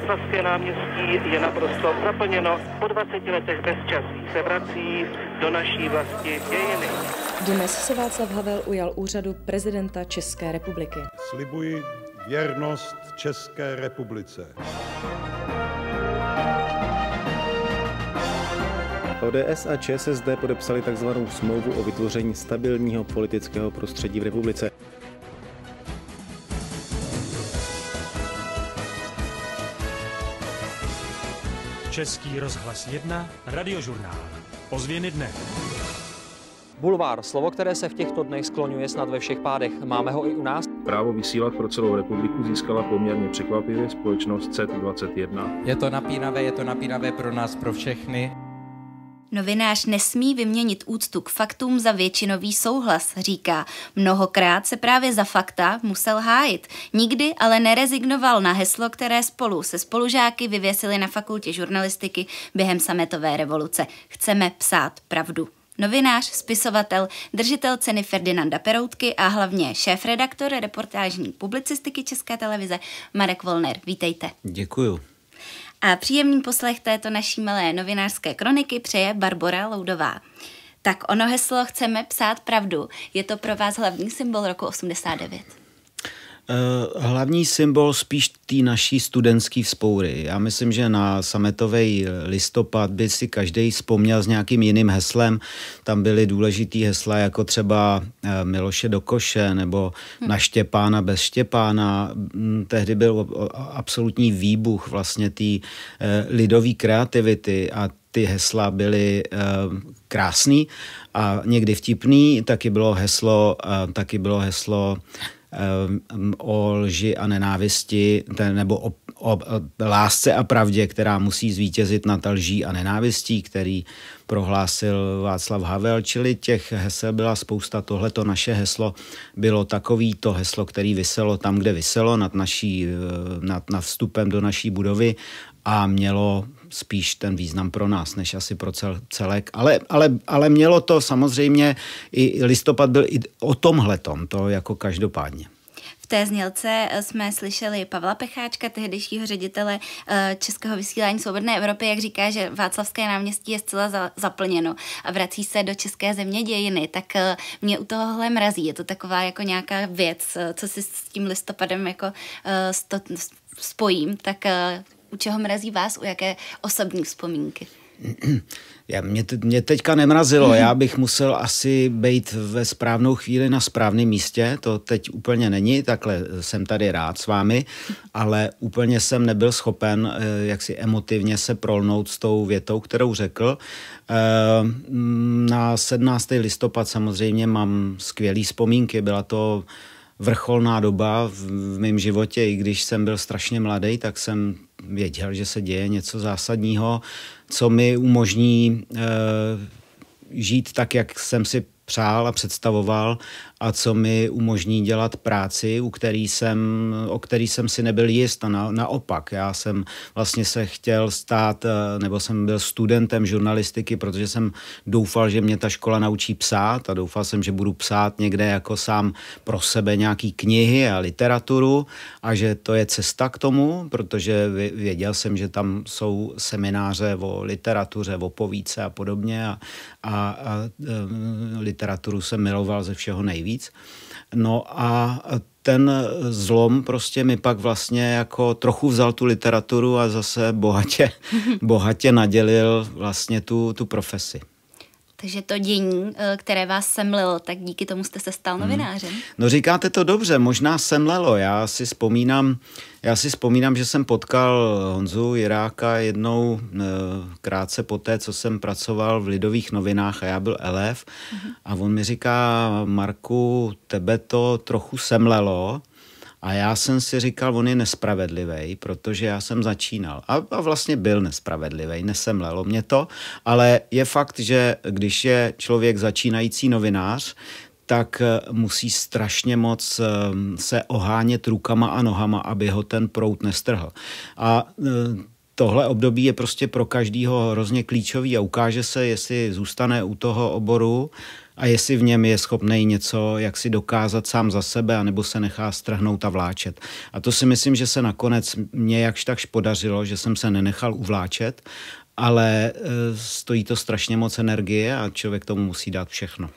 Václavské náměstí je naprosto zaplněno. Po 20 letech bezčasí se vrací do naší vlasti dějiny. Dnes se Václav Havel ujal úřadu prezidenta České republiky. Slibuji věrnost České republice. ODS a ČSSD podepsali tzv. smlouvu o vytvoření stabilního politického prostředí v republice. Český rozhlas 1, radiožurnál. Ozvěny dne. Bulvár, slovo, které se v těchto dnech skloňuje snad ve všech pádech. Máme ho i u nás. Právo vysílat pro celou republiku získala poměrně překvapivě společnost c 21 Je to napínavé, je to napínavé pro nás, pro všechny. Novinář nesmí vyměnit úctu k faktům za většinový souhlas, říká. Mnohokrát se právě za fakta musel hájit. Nikdy ale nerezignoval na heslo, které spolu se spolužáky vyvěsili na fakultě žurnalistiky během sametové revoluce. Chceme psát pravdu. Novinář, spisovatel, držitel ceny Ferdinanda Peroutky a hlavně šéf-redaktor reportážní publicistiky České televize Marek Volner. Vítejte. Děkuju a příjemný poslech této naší malé novinářské kroniky přeje Barbora Loudová. Tak ono heslo Chceme psát pravdu je to pro vás hlavní symbol roku 89. Eh, hlavní symbol spíš té naší studentské vzpoury. Já myslím, že na sametový eh, listopad by si každý vzpomněl s nějakým jiným heslem. Tam byly důležitý hesla jako třeba eh, Miloše do koše nebo hmm. na Štěpána bez Štěpána. Mm, tehdy byl absolutní výbuch vlastně té lidové kreativity a ty hesla byly uh, krásný a někdy vtipný, taky bylo heslo, uh, taky bylo heslo o lži a nenávisti, nebo o, o lásce a pravdě, která musí zvítězit nad lží a nenávistí, který prohlásil Václav Havel, čili těch hesel byla spousta. tohle to naše heslo bylo takový to heslo, který vyselo tam, kde vyselo, nad, naší, eh, nad, nad vstupem do naší budovy a mělo spíš ten význam pro nás, než asi pro cel, celek. Ale, ale, ale mělo to samozřejmě, i listopad byl i o tom, to jako každopádně. V té znělce eh, jsme slyšeli Pavla Pecháčka, tehdejšího ředitele eh, Českého vysílání Svobodné Evropy, jak říká, že Václavské náměstí je zcela za, zaplněno a vrací se do české země dějiny. Tak eh, mě u tohohle mrazí. Je to taková jako nějaká věc, co si s tím listopadem jako s spojím. Tak u čeho mrazí vás, u jaké osobní vzpomínky? Já, mě, te, mě teďka nemrazilo, já bych musel asi být ve správnou chvíli na správném místě, to teď úplně není, takhle jsem tady rád s vámi, ale úplně jsem nebyl schopen eh, jaksi emotivně se prolnout s tou větou, kterou řekl. Eh, na 17. listopad samozřejmě mám skvělé vzpomínky, byla to vrcholná doba v mém životě, i když jsem byl strašně mladý, tak jsem věděl, že se děje něco zásadního, co mi umožní e, žít tak, jak jsem si přál a představoval a co mi umožní dělat práci, u který jsem, o který jsem si nebyl jist a na, naopak. Já jsem vlastně se chtěl stát, eh, nebo jsem byl studentem žurnalistiky, protože jsem doufal, že mě ta škola naučí psát a doufal jsem, že budu psát někde jako sám pro sebe nějaký knihy a literaturu a že to je cesta k tomu, protože věděl jsem, že tam jsou semináře o literatuře, o povídce a podobně a, a, a eh, literaturu jsem miloval ze všeho nejvíc nejvíc. No a ten zlom prostě mi pak vlastně jako trochu vzal tu literaturu a zase bohatě, bohatě nadělil vlastně tu, tu profesi. Takže to dění, eh, které vás semlilo, tak díky tomu jste se stal hmm. novinářem. Hmm. No říkáte to dobře, možná semlelo. Já si vzpomínám, já si vzpomínám, že jsem potkal Honzu Jiráka jednou eh, krátce po té, co jsem pracoval v Lidových novinách a já byl elef. Hmm. A on mi říká, Marku, tebe to trochu semlelo, a já jsem si říkal, on je nespravedlivý, protože já jsem začínal. A, a vlastně byl nespravedlivý, nesemlelo mě to, ale je fakt, že když je člověk začínající novinář, tak eh, musí strašně moc eh, se ohánět rukama a nohama, aby ho ten prout nestrhl. A eh, tohle období je prostě pro každého hrozně klíčový a ukáže se, jestli zůstane u toho oboru a jestli v něm je schopný něco jak si dokázat sám za sebe, anebo se nechá strhnout a vláčet. A to si myslím, že se nakonec mě jakž takž podařilo, že jsem se nenechal uvláčet, ale e, stojí to strašně moc energie a člověk tomu musí dát všechno.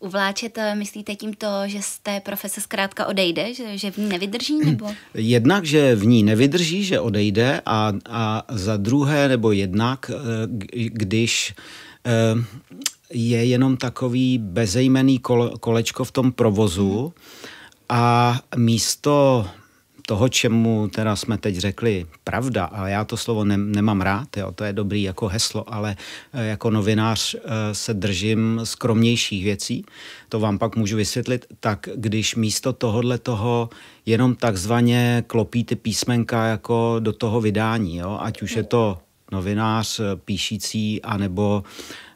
Uvláčet, e, myslíte tím to, že z té profese zkrátka odejde, že, že v ní nevydrží? Nebo? Jednak, že v ní nevydrží, že odejde a, a za druhé nebo jednak, e, když je jenom takový bezejmený kolečko v tom provozu a místo toho, čemu teda jsme teď řekli pravda, ale já to slovo ne, nemám rád, jo, to je dobrý jako heslo, ale eh, jako novinář eh, se držím skromnějších věcí, to vám pak můžu vysvětlit, tak když místo tohohle toho jenom takzvaně klopí ty písmenka jako do toho vydání, jo, ať už je to novinář eh, píšící, anebo uh,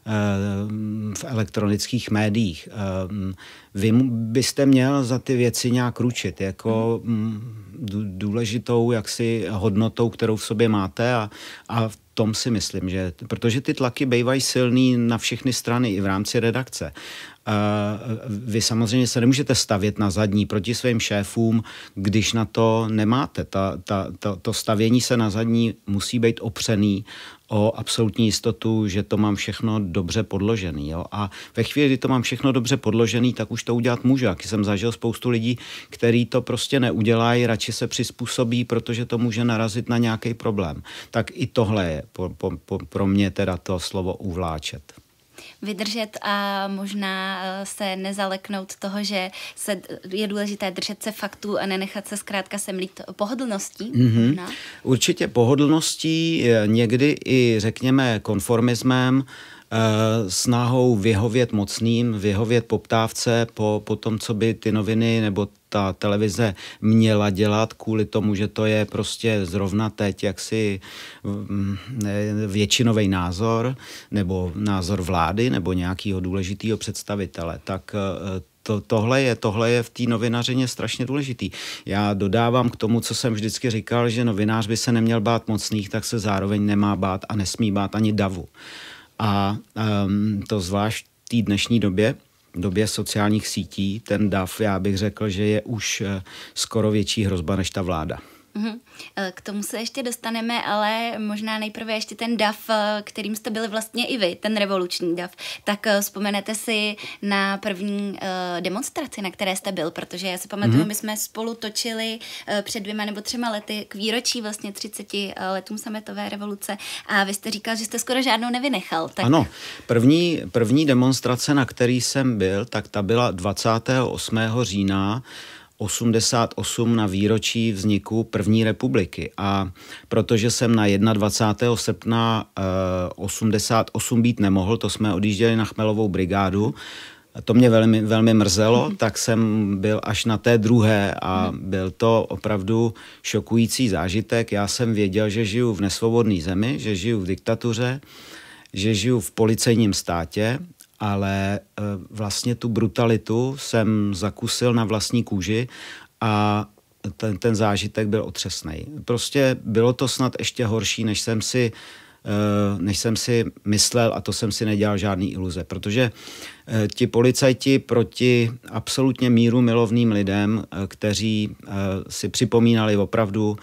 v elektronických médiích. Eh, vy byste měl za ty věci nějak ručit, jako mm, důležitou jaksi hodnotou, kterou v sobě máte a, a v tom si myslím, že protože ty tlaky bývají silný na všechny strany i v rámci redakce. Eh, vy samozřejmě se nemůžete stavět na zadní proti svým šéfům, když na to nemáte. Ta, ta, to, to stavění se na zadní musí být opřený o absolutní jistotu, že to mám všechno dobře podložený. Jo? A ve chvíli, kdy to mám všechno dobře podložený, tak už to udělat můžu. Jak jsem zažil spoustu lidí, který to prostě neudělají, radši se přizpůsobí, protože to může narazit na nějaký problém. Tak i tohle je po, po, po, pro mě teda to slovo uvláčet vydržet a možná eh, se nezaleknout toho, že se, je důležité držet se faktů a nenechat se zkrátka semlít pohodlností. Mm-hmm. No. Určitě pohodlností, někdy i řekněme konformismem, Eh, snahou vyhovět mocným, vyhovět poptávce po, po tom, co by ty noviny nebo ta televize měla dělat kvůli tomu, že to je prostě zrovna teď jaksi mm, většinový názor nebo názor vlády nebo nějakého důležitého představitele, tak eh, to, tohle, je, tohle je v té novinařině strašně důležitý. Já dodávám k tomu, co jsem vždycky říkal, že novinář by se neměl bát mocných, tak se zároveň nemá bát a nesmí bát ani davu. A um, to zvlášť v té dnešní době, době sociálních sítí, ten DAF, já bych řekl, že je už eh, skoro větší hrozba než ta vláda. Mhm. Eh, k tomu se ještě dostaneme, ale možná nejprve ještě ten DAF, eh, kterým jste byli vlastně i vy, ten revoluční DAF. Tak eh, vzpomenete si na první demonstraci, na které jste byl, protože já si pamatuju, mm-hmm. my jsme spolu točili před dvěma nebo třema lety k výročí vlastně 30 letům sametové revoluce a vy jste říkal, že jste skoro žádnou nevynechal. Tak... Ano, první, první demonstrace, na který jsem byl, tak ta byla 28. října 88 na výročí vzniku první republiky a protože jsem na 21. srpna 88 eh, být nemohl, to jsme odjížděli na Chmelovou brigádu, to mě velmi, velmi mrzelo, mhm. tak jsem byl až na té druhé a mhm. byl to opravdu šokující zážitek. Já jsem věděl, že žiju v nesvobodné zemi, že žiju v diktatuře, že žiju v policejním státě, ale eh, vlastně tu brutalitu jsem zakusil na vlastní kůži a ten, ten zážitek byl otřesný. Prostě bylo to snad ještě horší, než jsem si eh, než jsem si myslel a to jsem si nedělal žádný iluze, protože eh, ti policajti proti absolutně míru milovným lidem, kteří si připomínali opravdu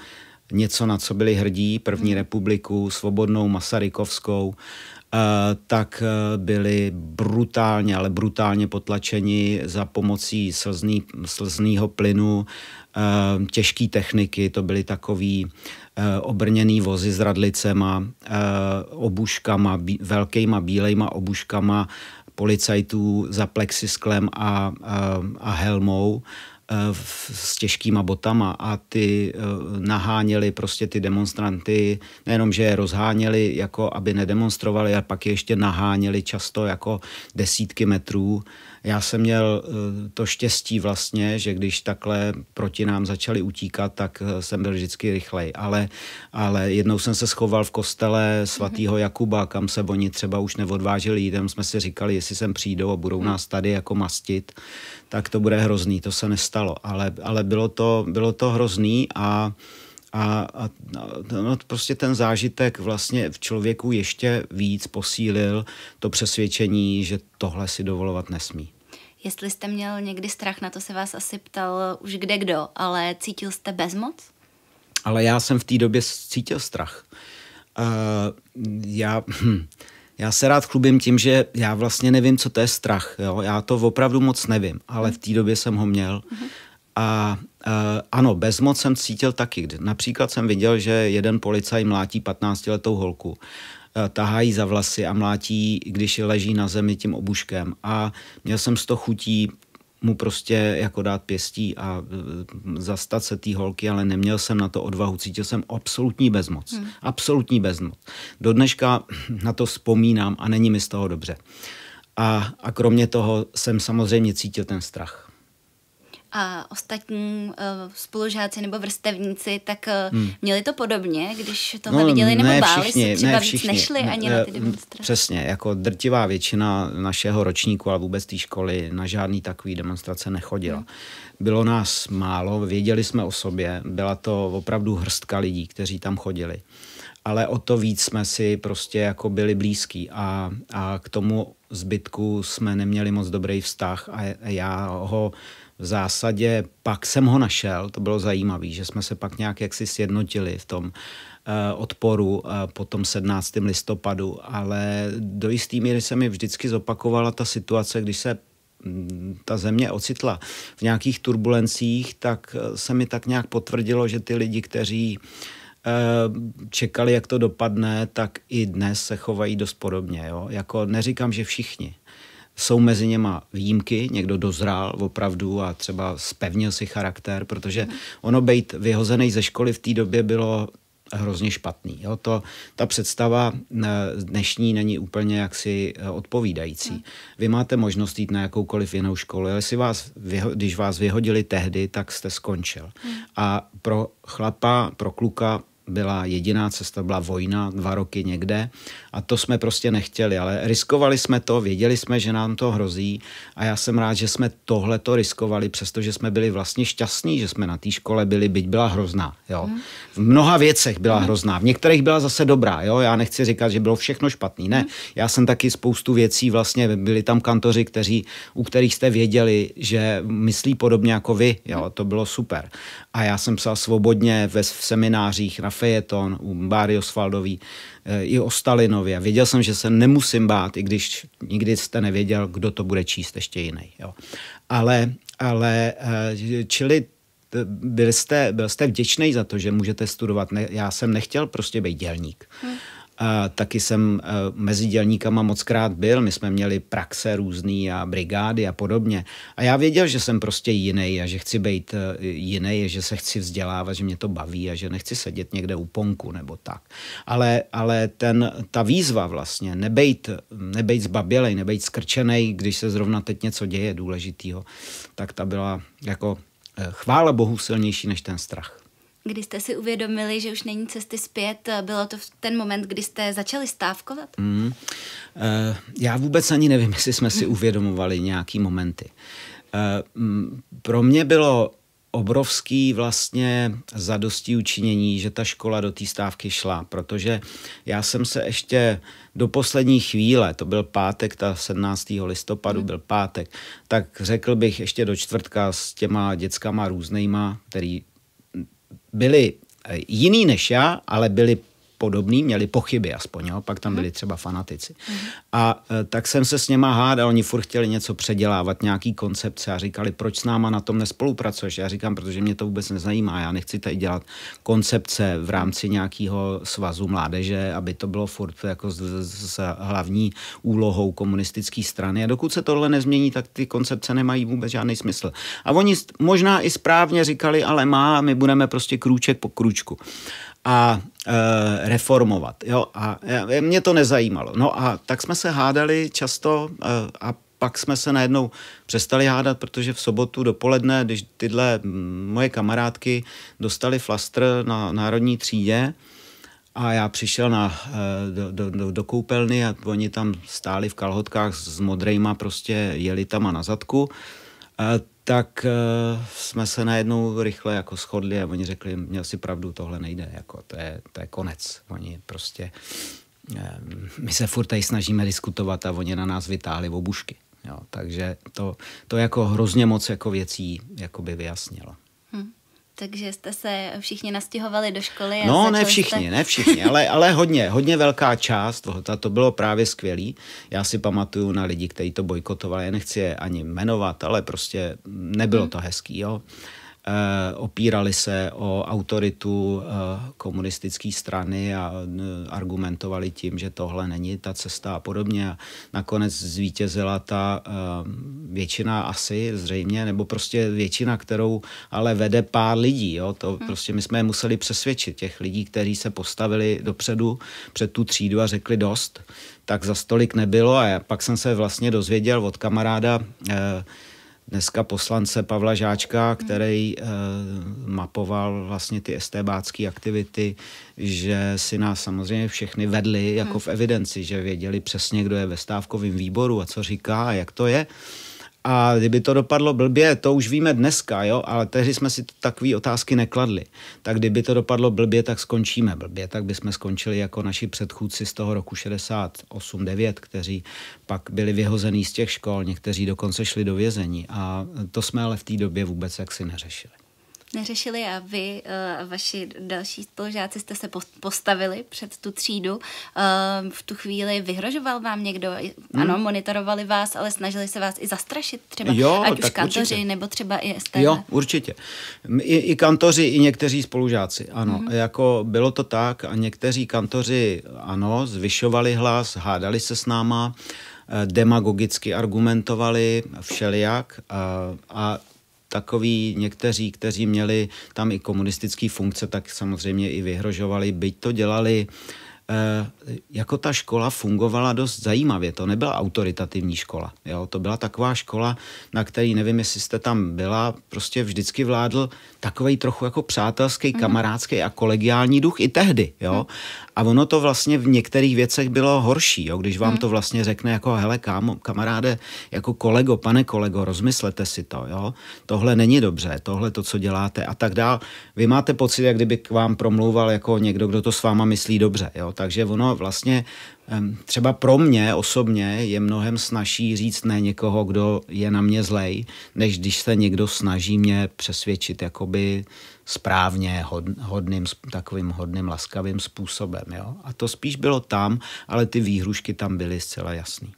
něco, na co byli hrdí, první hmm. republiku, svobodnou Masarykovskou, Eh, tak eh, byli brutálně, ale brutálně potlačeni za pomocí slzný, slzného plynu, eh, těžké techniky, to byly takový obrněný vozy s radlicema, obuškama, velkýma bílejma obuškama policajtů za plexisklem a, a, a helmou Eh, s těžkýma botama a ty eh, naháněli prostě ty demonstranty, nejenom, že je rozháněli, jako aby nedemonstrovali, ale pak je ještě naháněli často jako desítky metrů. Já jsem měl eh, to štěstí vlastně, že když takhle proti nám začali utíkat, tak jsem byl vždycky rychlej. Ale, ale jednou jsem se schoval v kostele svatého mhm. Jakuba, kam se oni třeba už neodvážili jít, jsme si říkali, jestli sem přijdou a budou mhm. nás tady jako mastit, tak to bude hrozný. To se nestalo, ale, ale bylo, to, bylo to hrozný a a, a no, prostě ten zážitek vlastně v člověku ještě víc posílil to přesvědčení, že tohle si dovolovat nesmí. Jestli jste měl někdy strach, na to se vás asi ptal už kde kdo, ale cítil jste bezmoc? Ale já jsem v té době cítil strach. Uh, já... Hm, já se rád chlubím tím, že já vlastně nevím, co to je strach. Jo? Já to opravdu moc nevím, ale v té době jsem ho měl. A uh, ano, bezmoc jsem cítil taky. například jsem viděl, že jeden policaj mlátí 15-letou holku, uh, e, tahá jí za vlasy a mlátí, když leží na zemi tím obuškem. A měl jsem z toho chutí mu prostě jako dát pěstí a e, zastat se té holky, ale neměl jsem na to odvahu, cítil jsem absolutní bezmoc. Hmm. Absolutní bezmoc. Do dneška na to vzpomínám a není mi z toho dobře. A, a kromě toho jsem samozřejmě cítil ten strach a ostatní uh, spolužáci nebo vrstevníci, tak uh, hmm. měli to podobně, když tohle no, viděli nebo ne báli všichni, se třeba ne všichni, víc nešli ne, ani ne, na ty demonstrace. Přesně, jako drtivá většina našeho ročníku a vůbec té školy na žádný takový demonstrace nechodila. Hmm. Bylo nás málo, věděli jsme o sobě, byla to opravdu hrstka lidí, kteří tam chodili ale o to víc jsme si prostě jako byli blízký a, a k tomu zbytku jsme neměli moc dobrý vztah a já ho v zásadě pak jsem ho našel, to bylo zajímavé, že jsme se pak nějak jaksi sjednotili v tom eh, odporu eh, po tom 17. listopadu, ale do jistý míry se mi vždycky zopakovala ta situace, když se mm, ta země ocitla v nějakých turbulencích, tak eh, se mi tak nějak potvrdilo, že ty lidi, kteří čekali, jak to dopadne, tak i dnes se chovají dost podobně. Jo? Jako neříkám, že všichni, jsou mezi něma výjimky, někdo dozrál opravdu a třeba spevnil si charakter, protože ono být vyhozený ze školy v té době bylo hrozně špatný. Jo? To, ta představa eh, dnešní není úplně jaksi eh, odpovídající. Vy máte možnost jít na jakoukoliv jinou školu, ale si vás, když vás vyhodili tehdy, tak jste skončil. Hmm. A pro chlapa, pro kluka byla jediná cesta, byla vojna, dva roky někde a to jsme prostě nechtěli, ale riskovali jsme to, věděli jsme, že nám to hrozí a já jsem rád, že jsme tohle to riskovali, přestože jsme byli vlastně šťastní, že jsme na té škole byli, byť byla hrozná. Jo. Mhm. V mnoha věcech byla mhm. hrozná, v některých byla zase dobrá. Jo. Já nechci říkat, že bylo všechno špatný, ne. Mhm. Já jsem taky spoustu věcí, vlastně byli tam kantoři, kteří, u kterých jste věděli, že myslí podobně jako vy. Jo. To bylo super. A já jsem psal svobodně ve, v seminářích na Fejeton, u Bário Svaldový. Eh, i o A Věděl jsem, že se nemusím bát, i když nikdy jste nevěděl, kdo to bude číst, ještě jiný. Jo. Ale, ale eh, čili byl jste, byl jste vděčný za to, že můžete studovat. Ne, já jsem nechtěl prostě být dělník. Hmm. A taky jsem e, mezi dělníkama moc krát byl, my jsme měli praxe různý a brigády a podobně. A já věděl, že jsem prostě jiný a že chci být e, jiný, že se chci vzdělávat, že mě to baví a že nechci sedět někde u ponku nebo tak. Ale, ale ten, ta výzva vlastně, nebejt, nebejt zbabělej, nebejt skrčený, když se zrovna teď něco děje důležitýho, tak ta byla jako e, chvála bohu silnější než ten strach kdy jste si uvědomili, že už není cesty zpět? Bylo to v ten moment, kdy jste začali stávkovat? Mm. já vůbec ani nevím, jestli jsme si uvědomovali nějaký momenty. Eh, m, pro mě bylo obrovský vlastně zadostí učinění, že ta škola do té stávky šla, protože já jsem se ještě do poslední chvíle, to byl pátek, ta 17. listopadu hmm. byl pátek, tak řekl bych ještě do čtvrtka s těma dětskama různýma, který byli eh, jiný než já, ale byli podobný, měli pochyby aspoň, jo? pak tam byli mhm. třeba fanatici. Mhm. A e, tak jsem se s něma hádal, oni furt chtěli něco předělávat, nějaký koncepce a říkali, proč s náma na tom nespolupracuješ? Já říkám, protože mě to vůbec nezajímá, já nechci tady dělat koncepce v rámci nějakého svazu mládeže, aby to bylo furt jako s, s hlavní úlohou komunistické strany. A dokud se tohle nezmění, tak ty koncepce nemají vůbec žádný smysl. A oni možná i správně říkali, ale má, my budeme prostě krůček po krůčku a e, reformovat. Jo? A e, e, mě to nezajímalo. No a tak jsme se hádali často e, a pak jsme se najednou přestali hádat, protože v sobotu dopoledne, když tyhle moje kamarádky dostali flastr na národní třídě, a já přišel na, e, do, do, do, do koupelny a oni tam stáli v kalhotkách s modrejma prostě jelitama na zadku, e, tak uh, jsme se najednou rychle jako shodli a oni řekli, měl si pravdu, tohle nejde, jako to je, to je konec. Oni prostě, uh, my se furt tady snažíme diskutovat a oni na nás vytáhli obušky. Jo, takže to, to jako hrozně moc jako věcí by vyjasnilo. Takže jste se všichni nastěhovali do školy? A no, ne všichni, jste... ne všichni, ale, ale hodně, hodně velká část toho, to bylo právě skvělý. Já si pamatuju na lidi, kteří to bojkotovali, já nechci je ani jmenovat, ale prostě nebylo hmm. to hezký, jo. Eh, opírali se o autoritu eh, komunistické strany a eh, argumentovali tím, že tohle není ta cesta a podobně. A nakonec zvítězila ta většina asi zřejmě, nebo prostě většina, kterou ale vede pár lidí. Jo? To hmm. prostě my jsme museli přesvědčit těch lidí, kteří se postavili dopředu před tu třídu a řekli dost, tak za stolik nebylo a pak jsem se vlastně dozvěděl od kamaráda eh, dneska poslance Pavla Žáčka, mhm. který eh, mapoval vlastně ty estébácké aktivity, že si nás samozřejmě všechny vedli jako mhm. v evidenci, že věděli přesně, kdo je ve stávkovém výboru a co říká a jak to je. A kdyby to dopadlo blbě, to už víme dneska, jo, ale tehdy jsme si takové otázky nekladli. Tak kdyby to dopadlo blbě, tak skončíme blbě, tak bychom skončili jako naši předchůdci z toho roku 68-9, kteří pak byli vyhozený z těch škol, někteří dokonce šli do vězení. A to jsme ale v té době vůbec jaksi neřešili neřešili a vy a eh, vaši další spolužáci jste se postavili před tu třídu. Ehm, v tu chvíli vyhrožoval vám někdo? Hmm. Ano, monitorovali vás, ale snažili se vás i zastrašit třeba, jo, ať už kantoři určitě. nebo třeba i STV. Jo, určitě. I, i kantoři, i někteří spolužáci, ano. hmm Jako bylo to tak a někteří kantoři, ano, zvyšovali hlas, hádali se s náma, eh, demagogicky argumentovali všelijak eh, a, a takový někteří, kteří měli tam i komunistické funkce, tak samozřejmě i vyhrožovali, byť to dělali E, jako ta škola fungovala dost zajímavě. To nebyla autoritativní škola. Jo? To byla taková škola, na který nevím, jestli jste tam byla, prostě vždycky vládl takový trochu jako přátelský, mhm. kamarádský a kolegiální duch i tehdy. Jo? mm a ono to vlastně v některých věcech bylo horší, jo? když vám hmm. to vlastně řekne jako hele kámo, kamaráde, jako kolego, pane kolego, rozmyslete si to, jo? tohle není dobře, tohle to, co děláte a tak dál. Vy máte pocit, jak kdyby k vám promlouval jako někdo, kdo to s váma myslí dobře. Jo? Takže ono vlastně Třeba pro mě osobně je mnohem snažší říct ne někoho, kdo je na mě zlej, než když se někdo snaží mě přesvědčit jakoby správně, hodným, takovým hodným, laskavým způsobem. Jo? A to spíš bylo tam, ale ty výhrušky tam byly zcela jasný.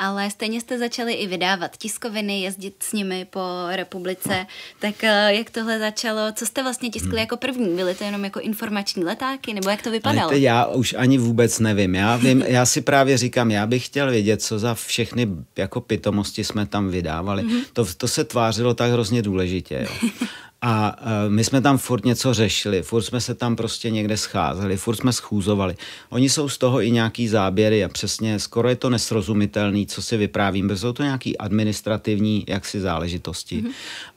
Ale stejně jste začali i vydávat tiskoviny, jezdit s nimi po republice. No. Tak eh, jak tohle začalo? Co jste vlastně tiskli hmm. jako první? Byly to jenom jako informační letáky? Nebo jak to vypadalo? já už ani vůbec nevím. Já, vím, já si právě říkám, já bych chtěl vědět, co za všechny jako pitomosti jsme tam vydávali. hmm To, to se tvářilo tak hrozně důležitě. Jo. A e, my jsme tam furt něco řešili, furt jsme se tam prostě někde scházeli, furt jsme schůzovali. Oni jsou z toho i nějaký záběry a přesně skoro je to nesrozumitelný, co si vyprávím, protože jsou to nějaký administrativní jaksi záležitosti. Mm-hmm.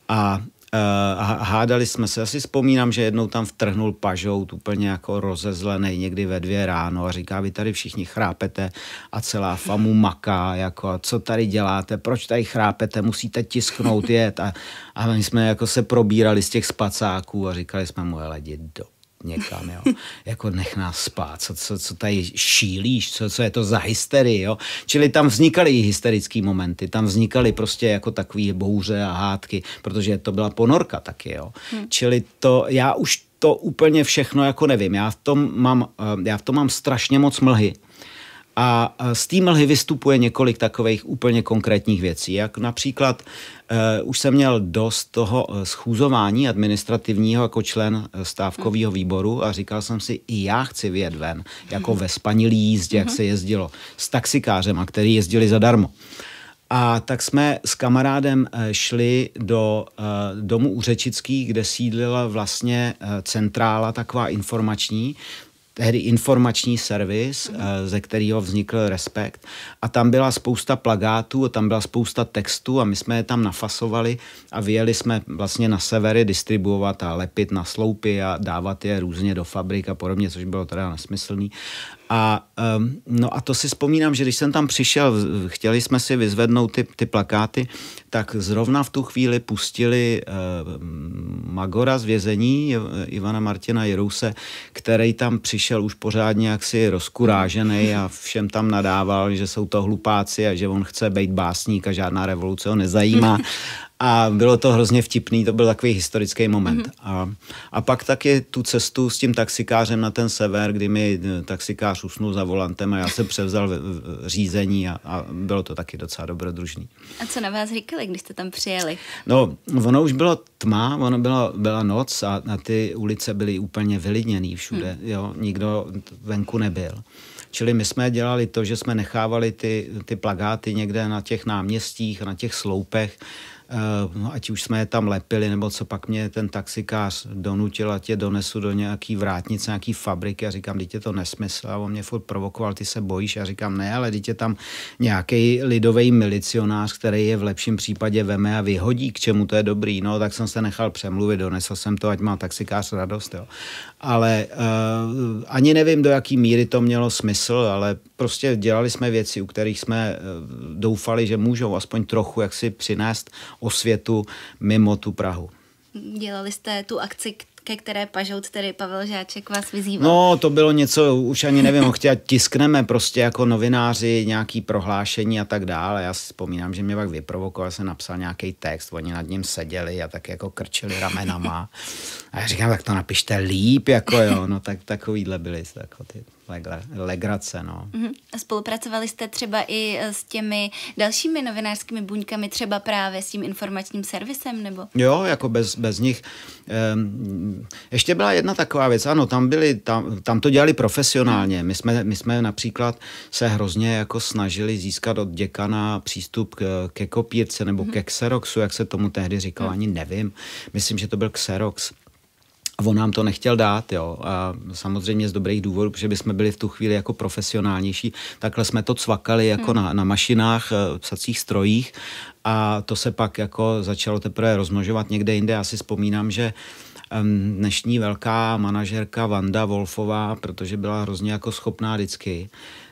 A Uh, hádali jsme se, asi vzpomínám, že jednou tam vtrhnul pažout úplně jako rozezlený někdy ve dvě ráno a říká, vy tady všichni chrápete a celá famu maká, jako co tady děláte, proč tady chrápete, musíte tisknout jet a, a my jsme jako se probírali z těch spacáků a říkali jsme mu, hele, do někam, jo. Jako nech nás spát, co, co, co tady šílíš, co, co je to za hysterii, jo. Čili tam vznikaly i hysterické momenty, tam vznikaly prostě jako takové bouře a hádky, protože to byla ponorka taky, jo. Hmm. Čili to, já už to úplně všechno jako nevím. Já v tom mám, eh, já v tom mám strašně moc mlhy. A z té mlhy vystupuje několik takových úplně konkrétních věcí, jak například Uh, už jsem měl dost toho e, schůzování administrativního jako člen e, stávkového mhm. výboru a říkal jsem si, i já chci vyjet ven, jako ve spanilý jízdě, jak mhm. se jezdilo s taxikářem, a který jezdili zadarmo. A tak jsme s kamarádem šli do domu u Řečický, kde sídlila vlastně centrála taková informační, tehdy informační servis, eh, ze kterého vznikl Respekt. A tam byla spousta plagátů, tam byla spousta textů a my jsme je tam nafasovali a vyjeli jsme vlastně na severy distribuovat a lepit na sloupy a dávat je různě do fabrik a podobně, což bylo teda nesmyslný. A, um, no a to si vzpomínám, že když jsem tam přišel, chtěli jsme si vyzvednout ty, ty plakáty tak zrovna v tu chvíli pustili eh, Magora z vězení, Ivana Martina Jerouse, který tam přišel už pořádně jaksi rozkurážený a všem tam nadával, že jsou to hlupáci a že on chce být básník a žádná revoluce ho nezajímá. A bylo to hrozně vtipný, to byl takový historický moment. Mm-hmm. A, a pak taky tu cestu s tím taxikářem na ten sever, kdy mi eh, taxikář usnul za volantem a já jsem převzal v, v, řízení a, a bylo to taky docela dobrodružný. A co na vás říkali zažili, když jste tam přijeli? No, ono už bylo tma, ono bylo, byla noc a, a ty ulice byly úplně vylidněný všude, hmm. jo, nikdo venku nebyl. Čili my jsme dělali to, že jsme nechávali ty, ty plagáty někde na těch náměstích, na těch sloupech Eh, no ať už jsme je tam lepili, nebo co pak mě ten taxikář donutil, a tě donesu do nějaký vrátnice, nějaký fabriky a říkám, dítě to nesmysl a on mě furt provokoval, ty se bojíš a říkám, ne, ale dítě tam nějaký lidový milicionář, který je v lepším případě veme a vyhodí, k čemu to je dobrý, no tak jsem se nechal přemluvit, donesl jsem to, ať má taxikář radost, jo ale uh, ani nevím, do jaký míry to mělo smysl, ale prostě dělali jsme věci, u kterých jsme eh, doufali, že můžou aspoň trochu jaksi přinést osvětu mimo tu Prahu. Dělali jste tu akci, ke které pažout tedy Pavel Žáček vás vyzýval. No, to bylo něco, už ani nevím, ho chtěla, tiskneme prostě jako novináři nějaký prohlášení a tak dále. Já si vzpomínám, že mě pak vyprovokoval, jsem napsal nějaký text, oni nad ním seděli a tak jako krčili ramenama. A já říkám, tak to napište líp, jako jo, no tak takovýhle byli. Jako ty legrace. No. Uh-huh. A spolupracovali jste třeba i eh, s těmi dalšími novinářskými buňkami, třeba právě s tím informačním servisem? nebo? Jo, jako bez, bez nich. Ehm, ještě byla jedna taková věc, ano, tam, byli, tam, tam to dělali profesionálně. My jsme, my jsme například se hrozně jako snažili získat od děkana přístup k, ke kopírce nebo uh-huh. ke Xeroxu, jak se tomu tehdy říkalo, uh-huh. ani nevím. Myslím, že to byl Xerox. A on nám to nechtěl dát, jo. A samozřejmě z dobrých důvodů, protože bychom byli v tu chvíli jako profesionálnější. Takhle jsme to cvakali jako hmm. na, na mašinách, eh, psacích strojích a to se pak jako začalo teprve rozmnožovat někde jinde. Já si vzpomínám, že dnešní velká manažerka Vanda Wolfová, protože byla hrozně jako schopná vždycky,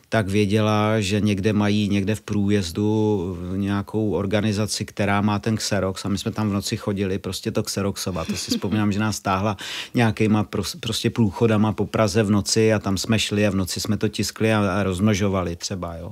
tak věděla, že někde mají někde v průjezdu nějakou organizaci, která má ten Xerox a my jsme tam v noci chodili prostě to Xeroxovat. To si vzpomínám, že nás táhla nějakýma prostě průchodama po Praze v noci a tam jsme šli a v noci jsme to tiskli a, a rozmnožovali třeba, jo.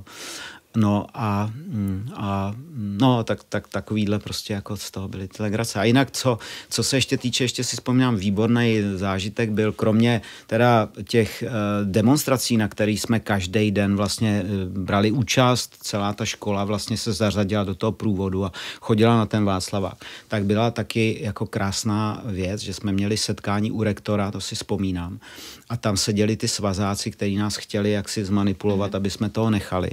No a, mm, a mm, no, tak, tak, takovýhle prostě jako z toho byly ty legrace. A jinak, co, co se ještě týče, ještě si vzpomínám, výborný zážitek byl, kromě teda těch eh, demonstrací, na kterých jsme každý den vlastně eh, brali účast, celá ta škola vlastně se zařadila do toho průvodu a chodila na ten Václava, tak byla taky jako krásná věc, že jsme měli setkání u rektora, to si vzpomínám, a tam seděli ty svazáci, kteří nás chtěli jaksi zmanipulovat, mhm. aby jsme toho nechali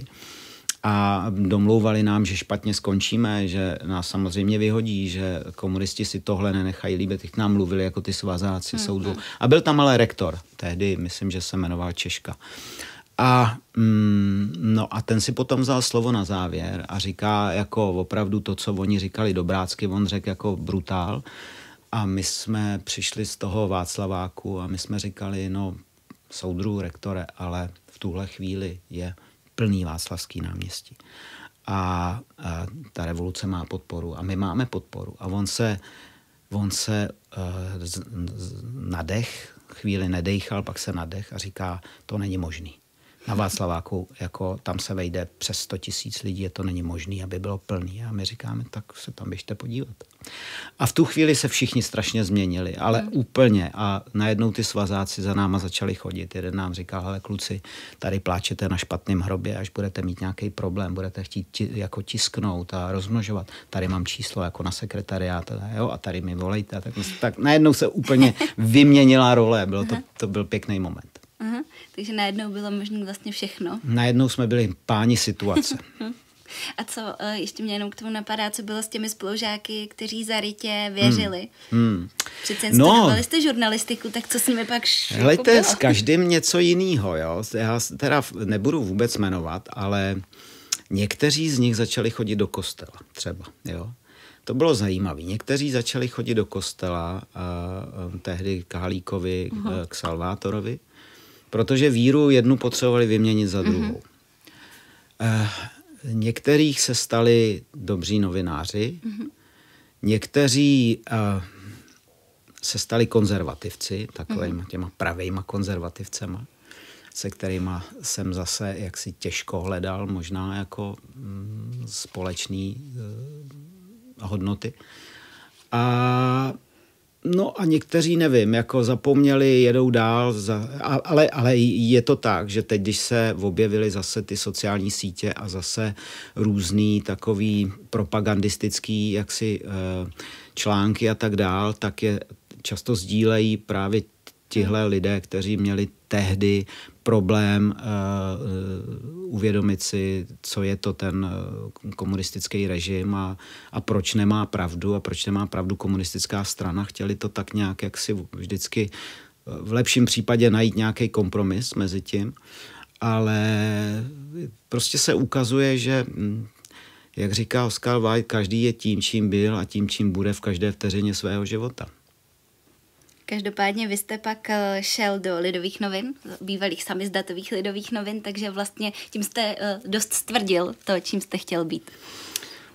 a domlouvali nám, že špatně skončíme, že nás samozřejmě vyhodí, že komunisti si tohle nenechají líbit, teď nám mluvili jako ty svazáci mm-hmm. soudu. A byl tam ale rektor, tehdy myslím, že se jmenoval Češka. A, mm, no a ten si potom vzal slovo na závěr a říká jako opravdu to, co oni říkali dobrácky, on řekl jako brutál. A my jsme přišli z toho Václaváku a my jsme říkali, no soudru, rektore, ale v tuhle chvíli je plný Václavský náměstí. A, a ta revoluce má podporu a my máme podporu. A on se, on se uh, z, z, nadech, chvíli nedejchal, pak se nadech a říká, to není možný. Na Václaváku jako tam se vejde přes 100 tisíc lidí je to není možné, aby bylo plný. A my říkáme, tak se tam běžte podívat. A v tu chvíli se všichni strašně změnili, ale hmm. úplně. A najednou ty svazáci za náma začali chodit. Jeden nám říkal, ale kluci, tady pláčete na špatném hrobě, až budete mít nějaký problém, budete chtít ti, jako tisknout a rozmnožovat. Tady mám číslo jako na sekretariát jo, a tady mi volejte. Tak, tak najednou se úplně vyměnila role. Bylo to, to byl pěkný moment. Aha, takže najednou bylo možné vlastně všechno. Najednou jsme byli páni situace. A co eh, ještě mě jenom k tomu napadá, co bylo s těmi spolužáky, kteří za rytě hmm. věřili? Hmm. Hmm. Přece no. jste žurnalistiku, tak co s nimi pak šlo? Hlejte, s každým něco jiného, jo. Já teda nebudu vůbec jmenovat, ale někteří z nich začali chodit do kostela třeba, jo. To bylo zajímavé. Někteří začali chodit do kostela, uh, tehdy k Halíkovi, uh-huh. k Salvátorovi protože víru jednu potřebovali vyměnit za druhou. Mm-hmm. některých se stali dobří novináři, mm-hmm. někteří eh, se stali konzervativci, takovými mm-hmm. těma pravýma konzervativcema, se kterými jsem zase jaksi těžko hledal možná jako mm, společný eh, hodnoty. A No a někteří, nevím, jako zapomněli, jedou dál, za, ale, ale je to tak, že teď, když se objevily zase ty sociální sítě a zase různý takový propagandistický jaksi eh, články a tak dál, tak je často sdílejí právě tihle lidé, kteří měli tehdy problém eh, uvědomit si, co je to ten eh, komunistický režim a, a proč nemá pravdu a proč nemá pravdu komunistická strana. Chtěli to tak nějak, jak si vždycky eh, v lepším případě najít nějaký kompromis mezi tím, ale prostě se ukazuje, že hm, jak říká Oscar Wilde, každý je tím, čím byl a tím, čím bude v každé vteřině svého života. Každopádně vy jste pak eh, šel do Lidových novin, bývalých samizdatových Lidových novin, takže vlastně tím jste eh, dost stvrdil to, čím jste chtěl být.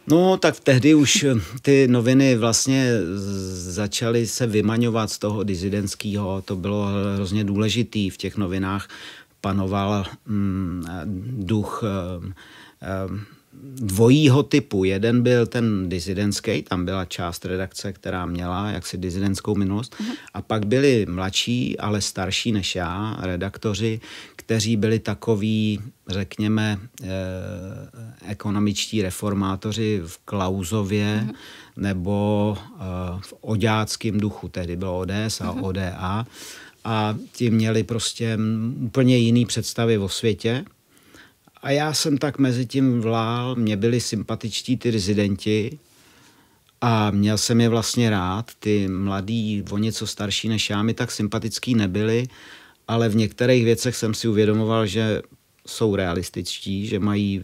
No, tak tehdy už eh, ty noviny vlastně začaly se vymaňovat z toho dizidentského, to bylo hrozně důležitý v těch novinách, panoval mm, duch mm, dvojího typu. Jeden byl ten disidentský, tam byla část redakce, která měla jaksi disidentskou minulost. Uh-huh. A pak byli mladší, ale starší než já, redaktoři, kteří byli takoví, řekněme, eh, ekonomičtí reformátoři v Klauzově uh-huh. Mhm. nebo eh, v odáckém duchu. Tehdy bylo ODS a uh-huh. Mhm. ODA. A ti měli prostě úplně jiný představy o světě a já jsem tak mezi tím vlál, mě byli sympatičtí ty rezidenti a měl jsem je vlastně rád. Ty mladí, o něco starší než já, mi tak sympatický nebyli, ale v některých věcech jsem si uvědomoval, že jsou realističtí, že mají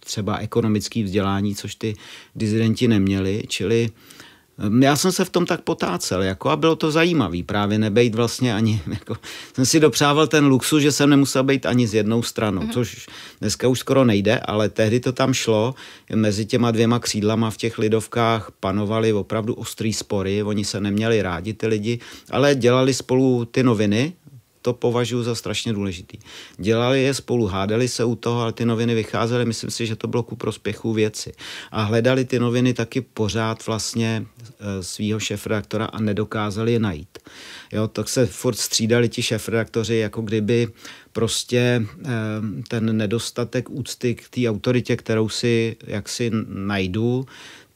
třeba ekonomické vzdělání, což ty dizidenti neměli, čili uh, Ehm, já jsem se v tom tak potácel jako, a bylo to zajímavé právě nebejt vlastně ani, jako, jsem si dopřával ten luxus, že jsem nemusel být ani z jednou stranou, mm-hmm. což dneska už skoro nejde, ale tehdy to tam šlo, mezi těma dvěma křídlama v těch lidovkách panovaly opravdu ostrý spory, oni se neměli rádi ty lidi, ale dělali spolu ty noviny, to považuji za strašně důležitý. Dělali je spolu, hádali se u toho, ale ty noviny vycházely, myslím si, že to bylo ku prospěchu věci. A hledali ty noviny taky pořád vlastně e, svého šefredaktora a nedokázali je najít. Jo, tak se furt střídali ti šefredaktoři, jako kdyby prostě e, ten nedostatek úcty k té autoritě, kterou si jaksi najdu,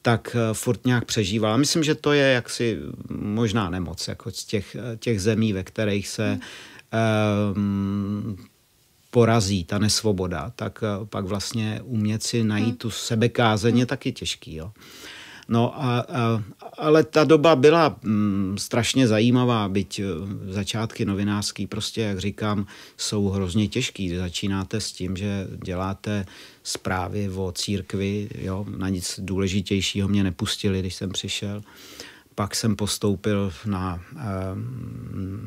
tak e, furt nějak přežívá. Myslím, že to je jaksi možná nemoc jako z těch, těch zemí, ve kterých se hmm. Ehm, porazí ta nesvoboda, tak eh, pak vlastně umět si najít hmm. tu sebekázeň je hmm. taky těžký. Jo. No a, a, ale ta doba byla m, mm, strašně zajímavá, byť eh, začátky novinářský prostě, jak říkám, jsou hrozně těžký. Začínáte s tím, že děláte zprávy o církvi, jo, na nic důležitějšího mě nepustili, když jsem přišel. Uh, pak jsem postoupil na eh,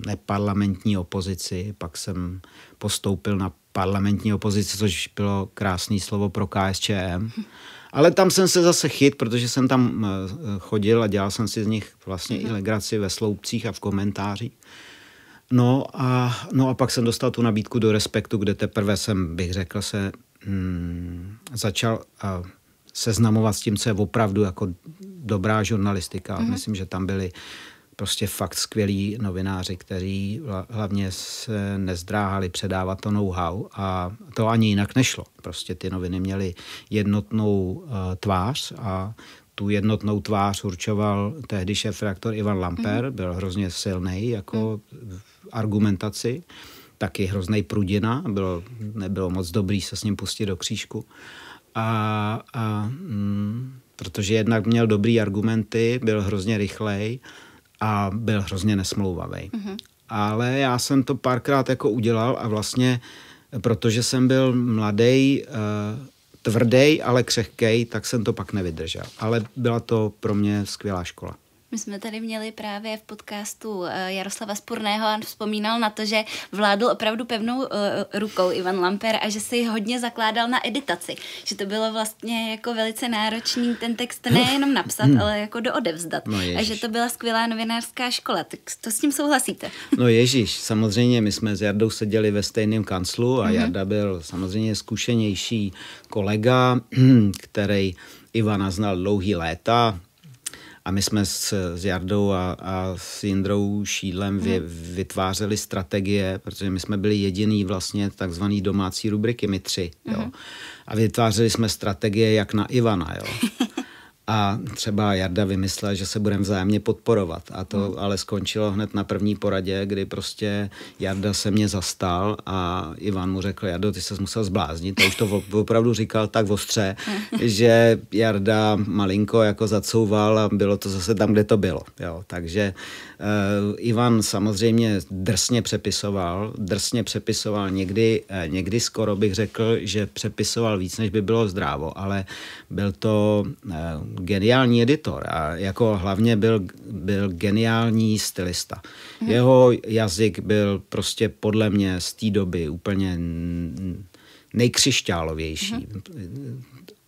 neparlamentní opozici, pak jsem postoupil na parlamentní opozici, což bylo krásné slovo pro KSČM. Ale tam jsem se zase chyt, protože jsem tam eh, chodil a dělal jsem si z nich vlastně i mhm. legraci ve sloupcích a v komentářích. No a, no a pak jsem dostal tu nabídku do Respektu, kde teprve jsem, bych řekl, se mm, začal uh, seznamovat s tím, co je opravdu jako dobrá žurnalistika. Mm-hmm. Myslím, že tam byli prostě fakt skvělí novináři, kteří hlavně se nezdráhali předávat to know-how a to ani jinak nešlo. Prostě ty noviny měly jednotnou uh, tvář a tu jednotnou tvář určoval tehdy šéf reaktor Ivan Lamper, mm. byl hrozně silný jako mm. v argumentaci, taky hrozný prudina, bylo, nebylo moc dobrý se s ním pustit do křížku. Uh, a, a mm, protože jednak měl dobrý argumenty, byl hrozně rychlej a byl hrozně nesmlouvavý. Mm-hmm. Ale já jsem to párkrát jako udělal a vlastně, protože jsem byl mladý, eh, tvrdý, ale křehkej, tak jsem to pak nevydržel. Ale byla to pro mě skvělá škola. My jsme tady měli právě v podcastu eh, Jaroslava Spurného a vzpomínal na to, že vládl opravdu pevnou eh, rukou Ivan Lamper a že si hodně zakládal na editaci. Že to bylo vlastně jako velice náročný ten text nejenom napsat, hmm. ale jako do odevzdat. No a že to byla skvělá novinářská škola. Tak to s tím souhlasíte? No Ježíš, samozřejmě my jsme s Jardou seděli ve stejném kanclu a hmm Jarda byl samozřejmě zkušenější kolega, který Ivana znal dlouhý léta, a my jsme s, s Jardou a, a s Jindrou Šídlem vy, mhm. vytvářeli strategie, protože my jsme byli jediný vlastně takzvaný domácí rubriky, my tři. Jo. Mhm. A vytvářeli jsme strategie jak na Ivana. Jo. A třeba Jarda vymyslel, že se budeme vzájemně podporovat. A to hmm. ale skončilo hned na první poradě, kdy prostě Jarda se mě zastal a Ivan mu řekl, Jardo, ty se musel zbláznit. To už to opravdu říkal tak ostře, hmm. že Jarda malinko jako zacouval a bylo to zase tam, kde to bylo. Jo, takže uh, Ivan samozřejmě drsně přepisoval, drsně přepisoval někdy, eh, někdy skoro bych řekl, že přepisoval víc, než by bylo zdrávo, ale byl to eh, geniální editor a jako hlavně byl, byl geniální stylista. Mhm. Jeho jazyk byl prostě podle mě z té doby úplně nejkřišťálovější. Mhm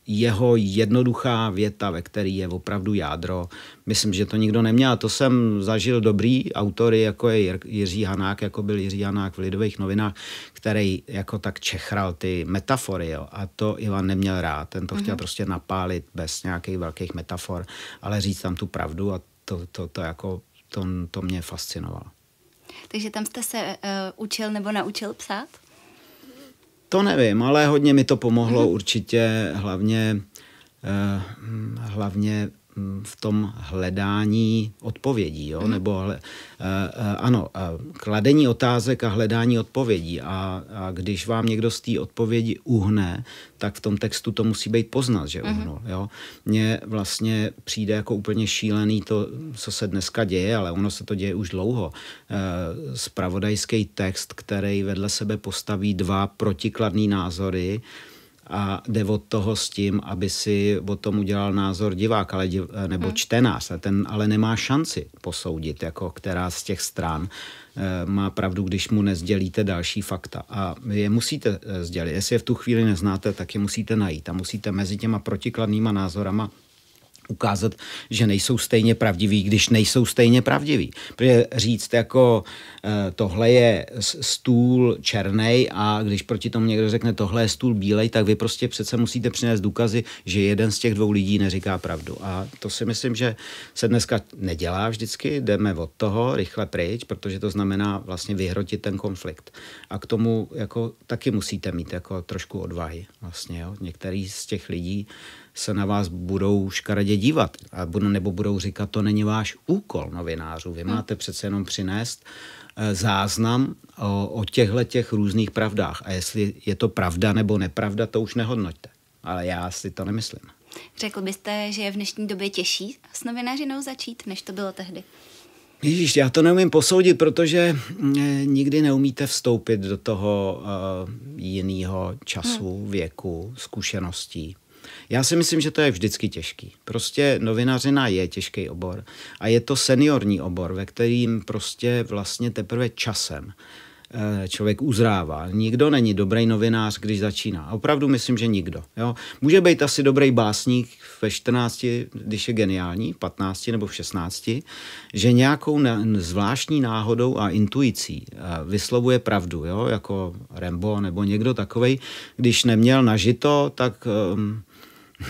jeho jednoduchá věta, ve které je opravdu jádro. Myslím, že to nikdo neměl. To jsem zažil dobrý autory, jako je Jiří Hanák, jako byl Jiří Hanák v Lidových novinách, který jako tak čechral ty metafory. Jo. A to Ivan neměl rád. Ten to mhm. chtěl prostě napálit bez nějakých velkých metafor, ale říct tam tu pravdu a to, to, to, jako, to, to mě fascinovalo. Takže tam jste se uh, učil nebo naučil psát? To nevím, ale hodně mi to pomohlo mhm. určitě, hlavně, eh, hm, hlavně Mm, v tom hledání odpovědí, jo? Mm. nebo hle, eh, eh, ano, eh, kladení otázek a hledání odpovědí a, a když vám někdo z té odpovědi uhne, tak v tom textu to musí být poznat, že mhm. uhnul. Mm. Jo? Mně vlastně přijde jako úplně šílený to, co se dneska děje, ale ono se to děje už dlouho. Spravodajský text, který vedle sebe postaví dva protikladné názory, a jde od toho s tím, aby si o tom udělal názor divák ale div, eh, nebo hmm. čtenář. A ten ale nemá šanci posoudit, jako která z těch stran eh, má pravdu, když mu nezdělíte další fakta. A vy je musíte eh, sdělit. Jestli je v tu chvíli neznáte, tak je musíte najít. A musíte mezi těma protikladnýma názorama ukázat, že nejsou stejně pravdiví, když nejsou stejně pravdiví. Protože říct jako eh, tohle je stůl černý a když proti tomu někdo řekne tohle je stůl bílej, tak vy prostě přece musíte přinést důkazy, že jeden z těch dvou lidí neříká pravdu. A to si myslím, že se dneska nedělá vždycky, jdeme od toho rychle pryč, protože to znamená vlastně vyhrotit ten konflikt. A k tomu jako taky musíte mít jako trošku odvahy vlastně, jo? Některý z těch lidí se na vás budou škaredě dívat a budou, nebo budou říkat, to není váš úkol novinářů. Vy hm. máte přece jenom přinést eh, záznam o, o těchto těch různých pravdách. A jestli je to pravda nebo nepravda, to už nehodnoťte. Ale já si to nemyslím. Řekl byste, že je v dnešní době těžší s novinářinou začít, než to bylo tehdy? Ježíš, já to neumím posoudit, protože mm, eh, nikdy neumíte vstoupit do toho uh, jiného času, hmm. věku, zkušeností. Já si myslím, že to je vždycky těžký. Prostě novinařina je těžký obor a je to seniorní obor, ve kterým prostě vlastně teprve časem eh, člověk uzrává. Nikdo není dobrý novinář, když začíná. Opravdu myslím, že nikdo. Jo? Může být asi dobrý básník ve 14, když je geniální, 15 nebo v 16, že nějakou zvláštní náhodou a intuicí eh, vyslovuje pravdu, jo? jako Rembo nebo někdo takovej. Když neměl nažito, tak um,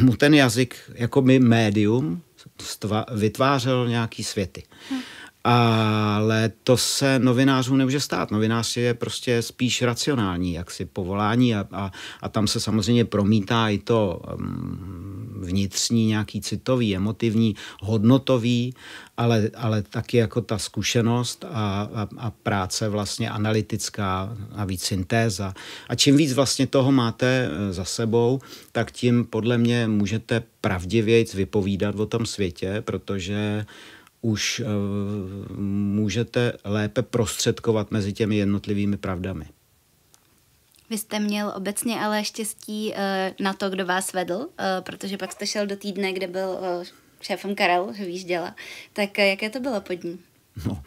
mu ten jazyk jako by médium stva, vytvářel nějaký světy. Hmm. Ale to se novinářům nemůže stát. Novinář je prostě spíš racionální, jak si povolání a, a, a tam se samozřejmě promítá i to um, vnitřní, nějaký citový, emotivní, hodnotový ale, ale taky jako ta zkušenost a, a, a práce vlastně analytická a víc syntéza. A čím víc vlastně toho máte eh, za sebou, tak tím podle mě můžete pravdivějc vypovídat o tom světě, protože už uh, můžete lépe prostředkovat mezi těmi jednotlivými pravdami. Vy jste měl obecně ale štěstí uh, na to, kdo vás vedl, uh, protože pak jste šel do týdne, kde byl uh, šéfem Karel Hvížděla. Tak eh, jaké to bylo pod ní? No,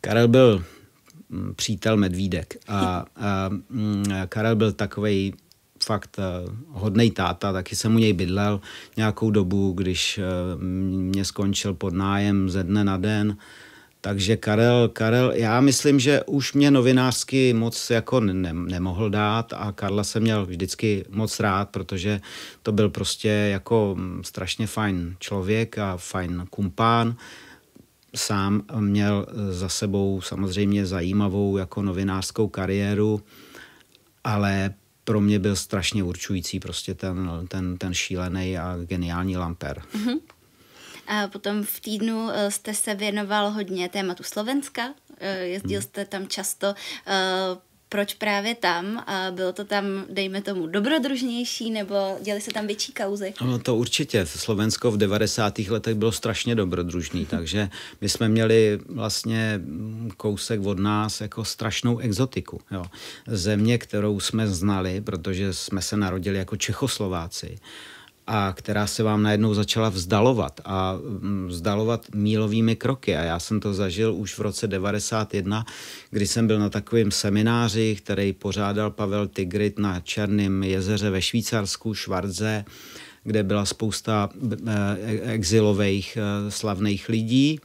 Karel byl mm, přítel Medvídek a, a mm, Karel byl takový fakt eh, hodnej táta, taky jsem u něj bydlel nějakou dobu, když eh, mě skončil pod nájem ze dne na den, takže Karel, Karel, já myslím, že už mě novinářsky moc jako ne, nemohl dát a Karla jsem měl vždycky moc rád, protože to byl prostě jako mm, strašně fajn člověk a fajn kumpán sám měl za sebou samozřejmě zajímavou jako novinářskou kariéru, ale pro mě byl strašně určující prostě ten, ten, ten šílený a geniální Lamper. Mm-hmm. A potom v týdnu eh, jste se věnoval hodně tématu Slovenska, eh, jezdil hmm. jste tam často eh, proč právě tam? A bylo to tam, dejme tomu, dobrodružnější nebo děli se tam větší kauzy? No to určitě. Slovensko v 90. letech bylo strašně dobrodružný, takže my jsme měli vlastně kousek od nás jako strašnou exotiku. Jo. Země, kterou jsme znali, protože jsme se narodili jako Čechoslováci a která se vám najednou začala vzdalovat a mm, vzdalovat mílovými kroky. A já jsem to zažil už v roce 91, kdy jsem byl na takovém semináři, který pořádal Pavel Tigrit na Černém jezeře ve Švýcarsku, Švarze, kde byla spousta eh, exilových eh, slavných lidí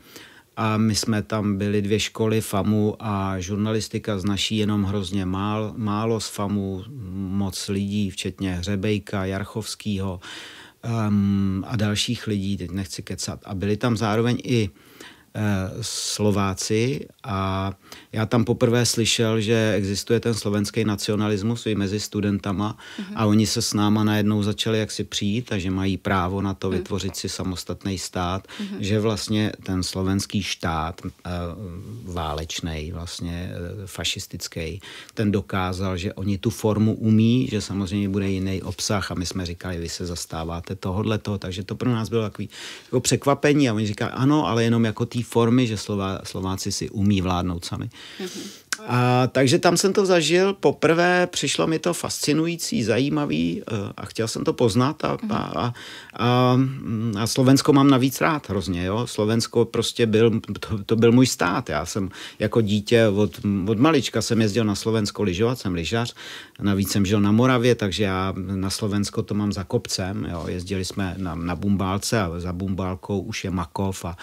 a my jsme tam byli dvě školy, FAMu a žurnalistika z naší jenom hrozně mál, málo z FAMu, moc lidí, včetně Hřebejka, Jarchovského um, ehm, a dalších lidí, teď nechci kecat. A byli tam zároveň i eh, Slováci a já tam poprvé slyšel, že existuje ten slovenský nacionalismus i mezi studentama mm-hmm. a oni se s náma najednou začali jaksi přijít a že mají právo na to mhm. vytvořit si samostatný stát, mm-hmm. že vlastně ten slovenský štát eh, válečný, vlastně eh, fašistický, ten dokázal, že oni tu formu umí, že samozřejmě bude jiný obsah a my jsme říkali, vy se zastáváte tohodle toho, takže to pro nás bylo takový jako překvapení a oni říkali, ano, ale jenom jako té formy, že Slová, Slováci si umí neumí vládnout sami. Mm-hmm. A, takže tam jsem to zažil. Poprvé přišlo mi to fascinující, zajímavý e, a chtěl jsem to poznat. A, a, mhm. a, a, a Slovensko mám navíc rád hrozně. Jo? Slovensko prostě byl, to, to byl můj stát. Já jsem jako dítě od, od malička jsem jezdil na Slovensko lyžovat, jsem lyžař. Navíc jsem žil na Moravě, takže já na Slovensko to mám za kopcem. Jo? Jezdili jsme na, na Bumbálce a za Bumbálkou už je Makov. A,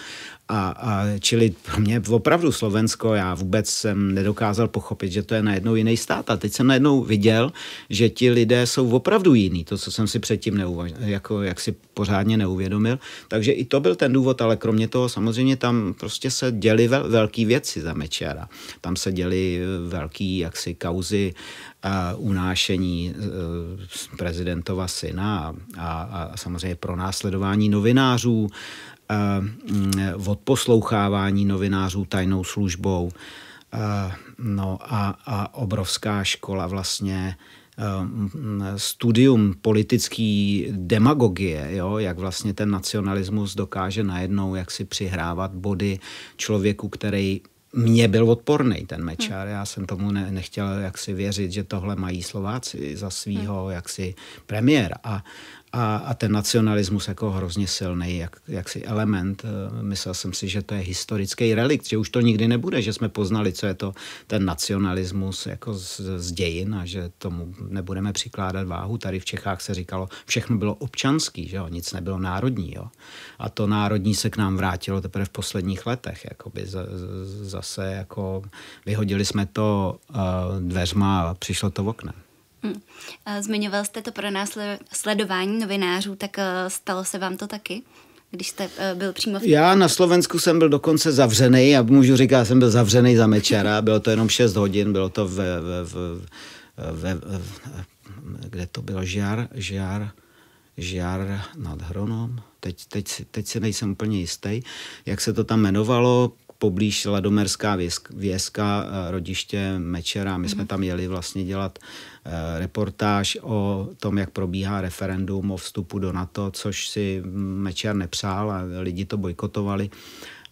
a, a, čili pro mě opravdu Slovensko, já vůbec jsem nedokázal dokázal pochopit, že to je najednou jiný stát. A teď jsem najednou viděl, že ti lidé jsou opravdu jiný, to, co jsem si předtím neuvaž, jako, jak si pořádně neuvědomil. Takže i to byl ten důvod, ale kromě toho samozřejmě tam prostě se děly vel, velké věci za Mečera. Tam se děly eh, velké jaksi kauzy a eh, unášení uh, prezidentova syna a, a, a samozřejmě pronásledování novinářů, uh, odposlouchávání novinářů tajnou službou, No a, a obrovská škola vlastně ehm, studium politické demagogie, jo, jak vlastně ten nacionalismus dokáže najednou jak si přihrávat body člověku, který mě byl odporný ten Mečar, hm. já jsem tomu ne, nechtěl jaksi věřit, že tohle mají Slováci za hm. svýho jaksi premiéra. A a, a ten nacionalismus jako hrozně silný, jak, jaksi element. Eh, myslel jsem si, že to je historický relikt, že už to nikdy nebude, že jsme poznali, co je to ten nacionalismus jako z, z dějin a že tomu nebudeme přikládat váhu. Tady v Čechách se říkalo, všechno bylo občanský, že jo? nic nebylo národní. Jo? A to národní se k nám vrátilo teprve v posledních letech. Jakoby z, z, zase jako vyhodili jsme to uh, dveřma a přišlo to v oknem. Hm. Eh, zmiňoval jste to pro nás sledování novinářů, tak eh, stalo se vám to taky? když jste eh, byl přímo v... Já na Slovensku jsem byl dokonce zavřený a můžu říkat, jsem byl zavřený za mečera, bylo to jenom 6 hodin, bylo to ve, ve, ve, ve, ve kde to bylo, žár, žár, žár nad Hronom, teď, teď, teď si nejsem úplně jistý, jak se to tam jmenovalo, poblíž Ladomerská vězka, rodiště Mečera. My jsme mhm. tam jeli vlastně dělat uh, Eh, reportáž o tom, jak probíhá referendum o vstupu do NATO, což si Mečer nepřál a lidi to bojkotovali.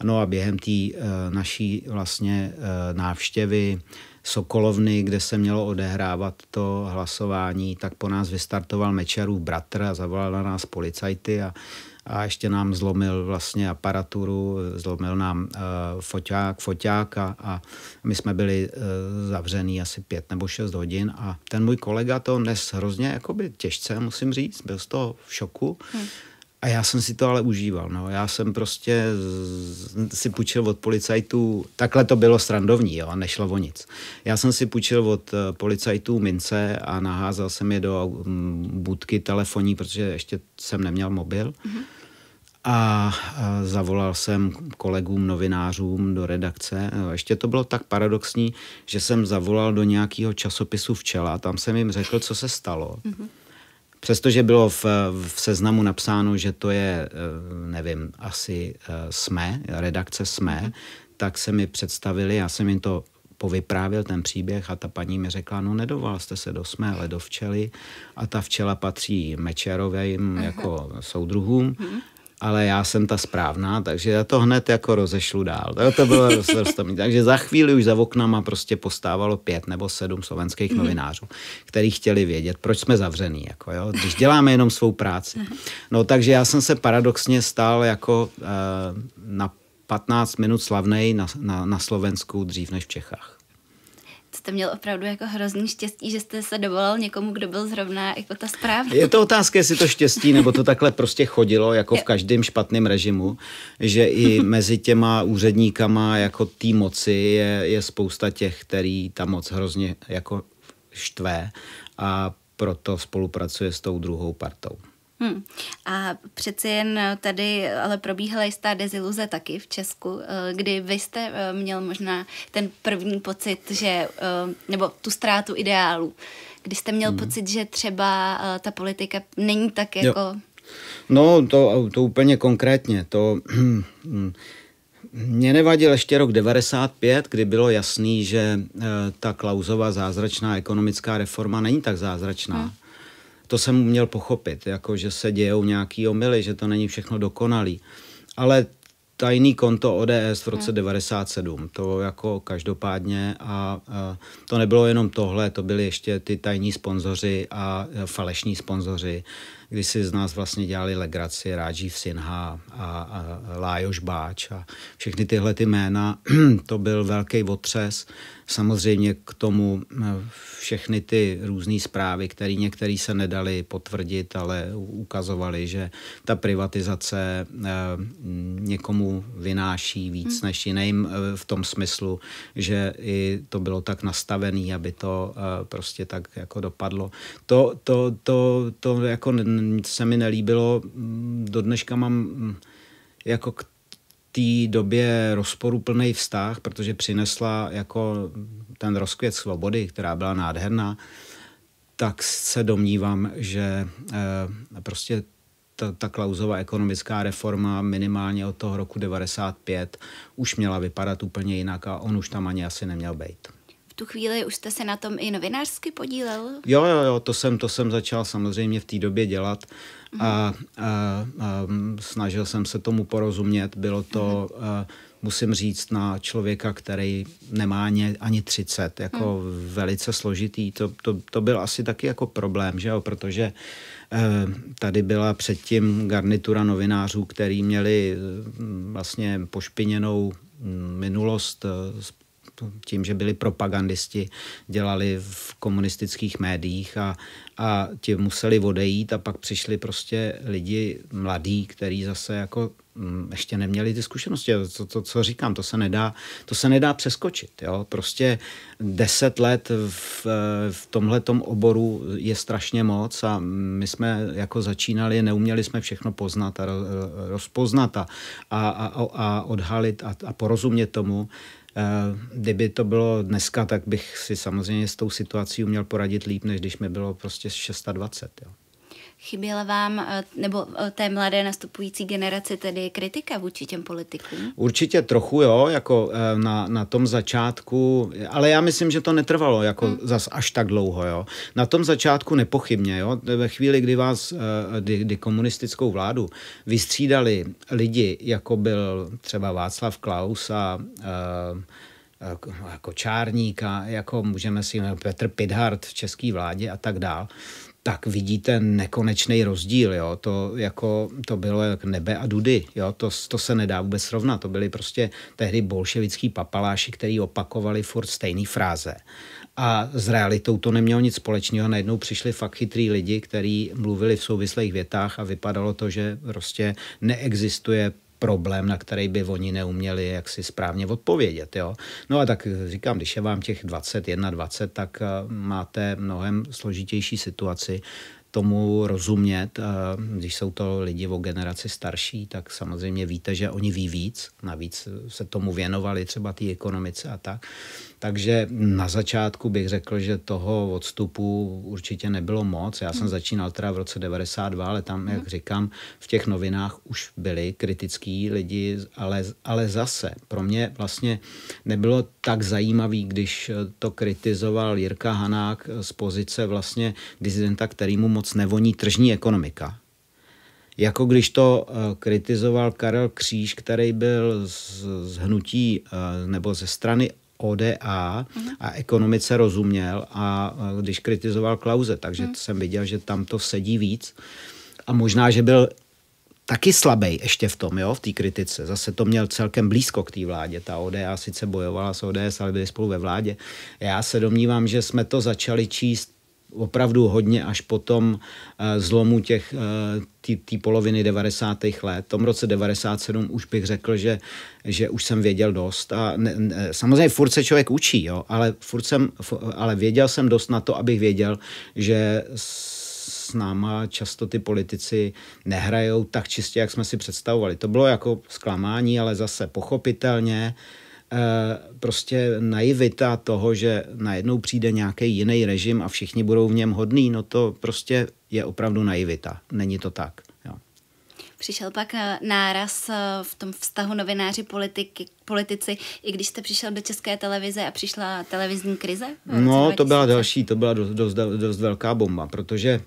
No a během té eh, naší vlastně eh, návštěvy Sokolovny, kde se mělo odehrávat to hlasování, tak po nás vystartoval Mečarův bratr a zavolal na nás policajty a a ještě nám zlomil vlastně aparaturu, zlomil nám eh, foťák, foťák a, a my jsme byli eh, zavřený asi pět nebo šest hodin a ten můj kolega to nes hrozně jakoby těžce, musím říct, byl z toho v šoku. Hmm a já jsem si to ale užíval. No. Já jsem prostě si půjčil od policajtů, takhle to bylo strandovní, jo, a nešlo o nic. Já jsem si půjčil od eh, policajtů mince a naházal jsem je do budky telefonní, protože ještě jsem neměl mobil. Mm-hmm. A zavolal jsem kolegům, novinářům do redakce. No, ještě to bylo tak paradoxní, že jsem zavolal do nějakého časopisu Včela, tam jsem jim řekl, co se stalo. Mm-hmm Přestože bylo v, v seznamu napsáno, že to je, eh, nevím, asi eh, SME, redakce SME, tak se mi představili, já jsem jim to povyprávil, ten příběh a ta paní mi řekla, no nedoval jste se do jsme, ale do včely a ta včela patří mečerovým jako soudruhům uh-huh ale já jsem ta správná, takže já to hned jako rozešlu dál. To, to bylo rozrostomí. Takže za chvíli už za oknama prostě postávalo pět nebo sedm slovenských mhm. novinářů, kteří chtěli vědět, proč jsme zavřený, jako jo, když děláme jenom svou práci. Mhm. No takže já jsem se paradoxně stal jako uh, na 15 minut slavnej na, na, na Slovensku dřív než v Čechách jste měl opravdu jako hrozný štěstí, že jste se dovolal někomu, kdo byl zrovna jako ta správná. Je to otázka, jestli to štěstí, nebo to takhle prostě chodilo, jako v každém špatném režimu, že i mezi těma úředníkama jako té moci je, je spousta těch, který ta moc hrozně jako štve a proto spolupracuje s tou druhou partou. Hmm. A přeci jen tady ale probíhala jistá deziluze taky v Česku, eh, kdy vy jste eh, měl možná ten první pocit, že, eh, nebo tu ztrátu ideálu, kdy jste měl hmm. pocit, že třeba ta politika není tak jako... Jo. No, to, to úplně konkrétně. To, hm, mě nevadil ještě rok 95, kdy bylo jasný, že ta klauzová zázračná ekonomická reforma není tak zázračná. Hmm to jsem měl pochopit, jako že se dějou nějaký omily, že to není všechno dokonalý. Ale tajný konto ODS v roce 97, hmm. to jako každopádně a, a to nebylo jenom tohle, to byly ještě ty tajní sponzoři a falešní sponzoři, kdy si z nás vlastně dělali legraci Rážív Sinha a, a Lájoš Báč a všechny tyhle ty jména, to byl velký otřes, Samozřejmě k tomu eh, všechny ty různé zprávy, které některé se nedaly potvrdit, ale ukazovaly, že ta privatizace eh, někomu vynáší víc hmm. než jiným eh, v tom smyslu, že i to bylo tak nastavené, aby to prostě tak jako dopadlo. To, to, to, to jako se mi nelíbilo. Mm, do dneška mám mm, jako k té době rozporuplný vztah, protože přinesla jako ten rozkvět svobody, která byla nádherná, tak se domnívám, že eh, prostě ta, ta klauzová ekonomická reforma minimálně od toho roku 95 už měla vypadat úplně jinak a on už tam ani asi neměl být tu chvíli už jste se na tom i novinářsky podílel? Jo, jo, jo, to jsem, to jsem začal samozřejmě v té době dělat mm. a, a, a mm, snažil jsem se tomu porozumět. Bylo to, mm. a, musím říct, na člověka, který nemá ani, ani 30, jako mm. velice složitý. To, to, to byl asi taky jako problém, že jo, protože e, Tady byla předtím garnitura novinářů, který měli e, vlastně pošpiněnou mm, minulost e, tím, že byli propagandisti, dělali v komunistických médiích a, a ti museli odejít a pak přišli prostě lidi mladí, kteří zase jako mm, ještě neměli ty zkušenosti. To, to, co říkám, to se nedá, to se nedá přeskočit. Jo? Prostě deset let v, v tomhle oboru je strašně moc a my jsme jako začínali, neuměli jsme všechno poznat a rozpoznat a, a, a, a odhalit a, a porozumět tomu. Eh, kdyby to bylo dneska, tak bych si samozřejmě s tou situací uměl poradit líp, než když mi bylo prostě 26. Jo. Chyběla vám eh, nebo eh, té mladé nastupující generaci tedy kritika vůči těm politikům? Určitě trochu, jo, jako eh, na, na tom začátku, ale já myslím, že to netrvalo jako hmm. zas až tak dlouho, jo. Na tom začátku nepochybně, jo, ve chvíli, kdy vás, kdy, kdy komunistickou vládu vystřídali lidi, jako byl třeba Václav Klaus a jako Čárník a jako můžeme si Petr Pidhart v české vládě a tak dál, tak vidíte nekonečný rozdíl. Jo? To, jako, to bylo jak nebe a dudy. Jo? To, to se nedá vůbec srovnat. To byly prostě tehdy bolševický papaláši, který opakovali furt stejné fráze. A s realitou to nemělo nic společného. Najednou přišli fakt chytrý lidi, kteří mluvili v souvislých větách a vypadalo to, že prostě neexistuje problém, na který by oni neuměli jak si správně odpovědět. Jo? No a tak říkám, když je vám těch 21, 20, tak eh, máte mnohem složitější situaci, tomu rozumět. Eh, když jsou to lidi o generaci starší, tak samozřejmě víte, že oni ví víc. Navíc se tomu věnovali třeba té ekonomice a tak. Takže na začátku bych řekl, že toho odstupu určitě nebylo moc. Já jsem hmm. začínal teda v roce 92, ale tam, jak hmm. říkám, v těch novinách už byli kritický lidi, ale, ale zase pro mě vlastně nebylo tak zajímavý, když to kritizoval Jirka Hanák z pozice vlastně dizidenta, kterýmu moc nevoní tržní ekonomika jako když to eh, kritizoval Karel Kříž, který byl z, z hnutí eh, nebo ze strany ODA a ekonomice rozuměl a e, když kritizoval Klauze, takže hmm. jsem viděl, že tam to sedí víc. A možná, že byl taky slabý ještě v tom, jo, v té kritice. Zase to měl celkem blízko k té vládě. Ta ODA sice bojovala s ODS, ale byli spolu ve vládě. Já se domnívám, že jsme to začali číst opravdu hodně až po tom eh, zlomu těch eh, té poloviny 90. let. V tom roce 97 už bych řekl, že, že už jsem věděl dost. A ne, ne, samozřejmě furt se člověk učí, jo, ale, furt jsem, ale věděl jsem dost na to, abych věděl, že s náma často ty politici nehrajou tak čistě, jak jsme si představovali. To bylo jako zklamání, ale zase pochopitelně. Eh, prostě naivita toho, že najednou přijde nějaký jiný režim a všichni budou v něm hodný, no to prostě je opravdu naivita. Není to tak. Jo. Přišel pak eh, náraz eh, v tom vztahu novináři politiky, politici, i když jste přišel do české televize a přišla televizní krize? No, to byla další, to byla dost, dost, dost velká bomba, protože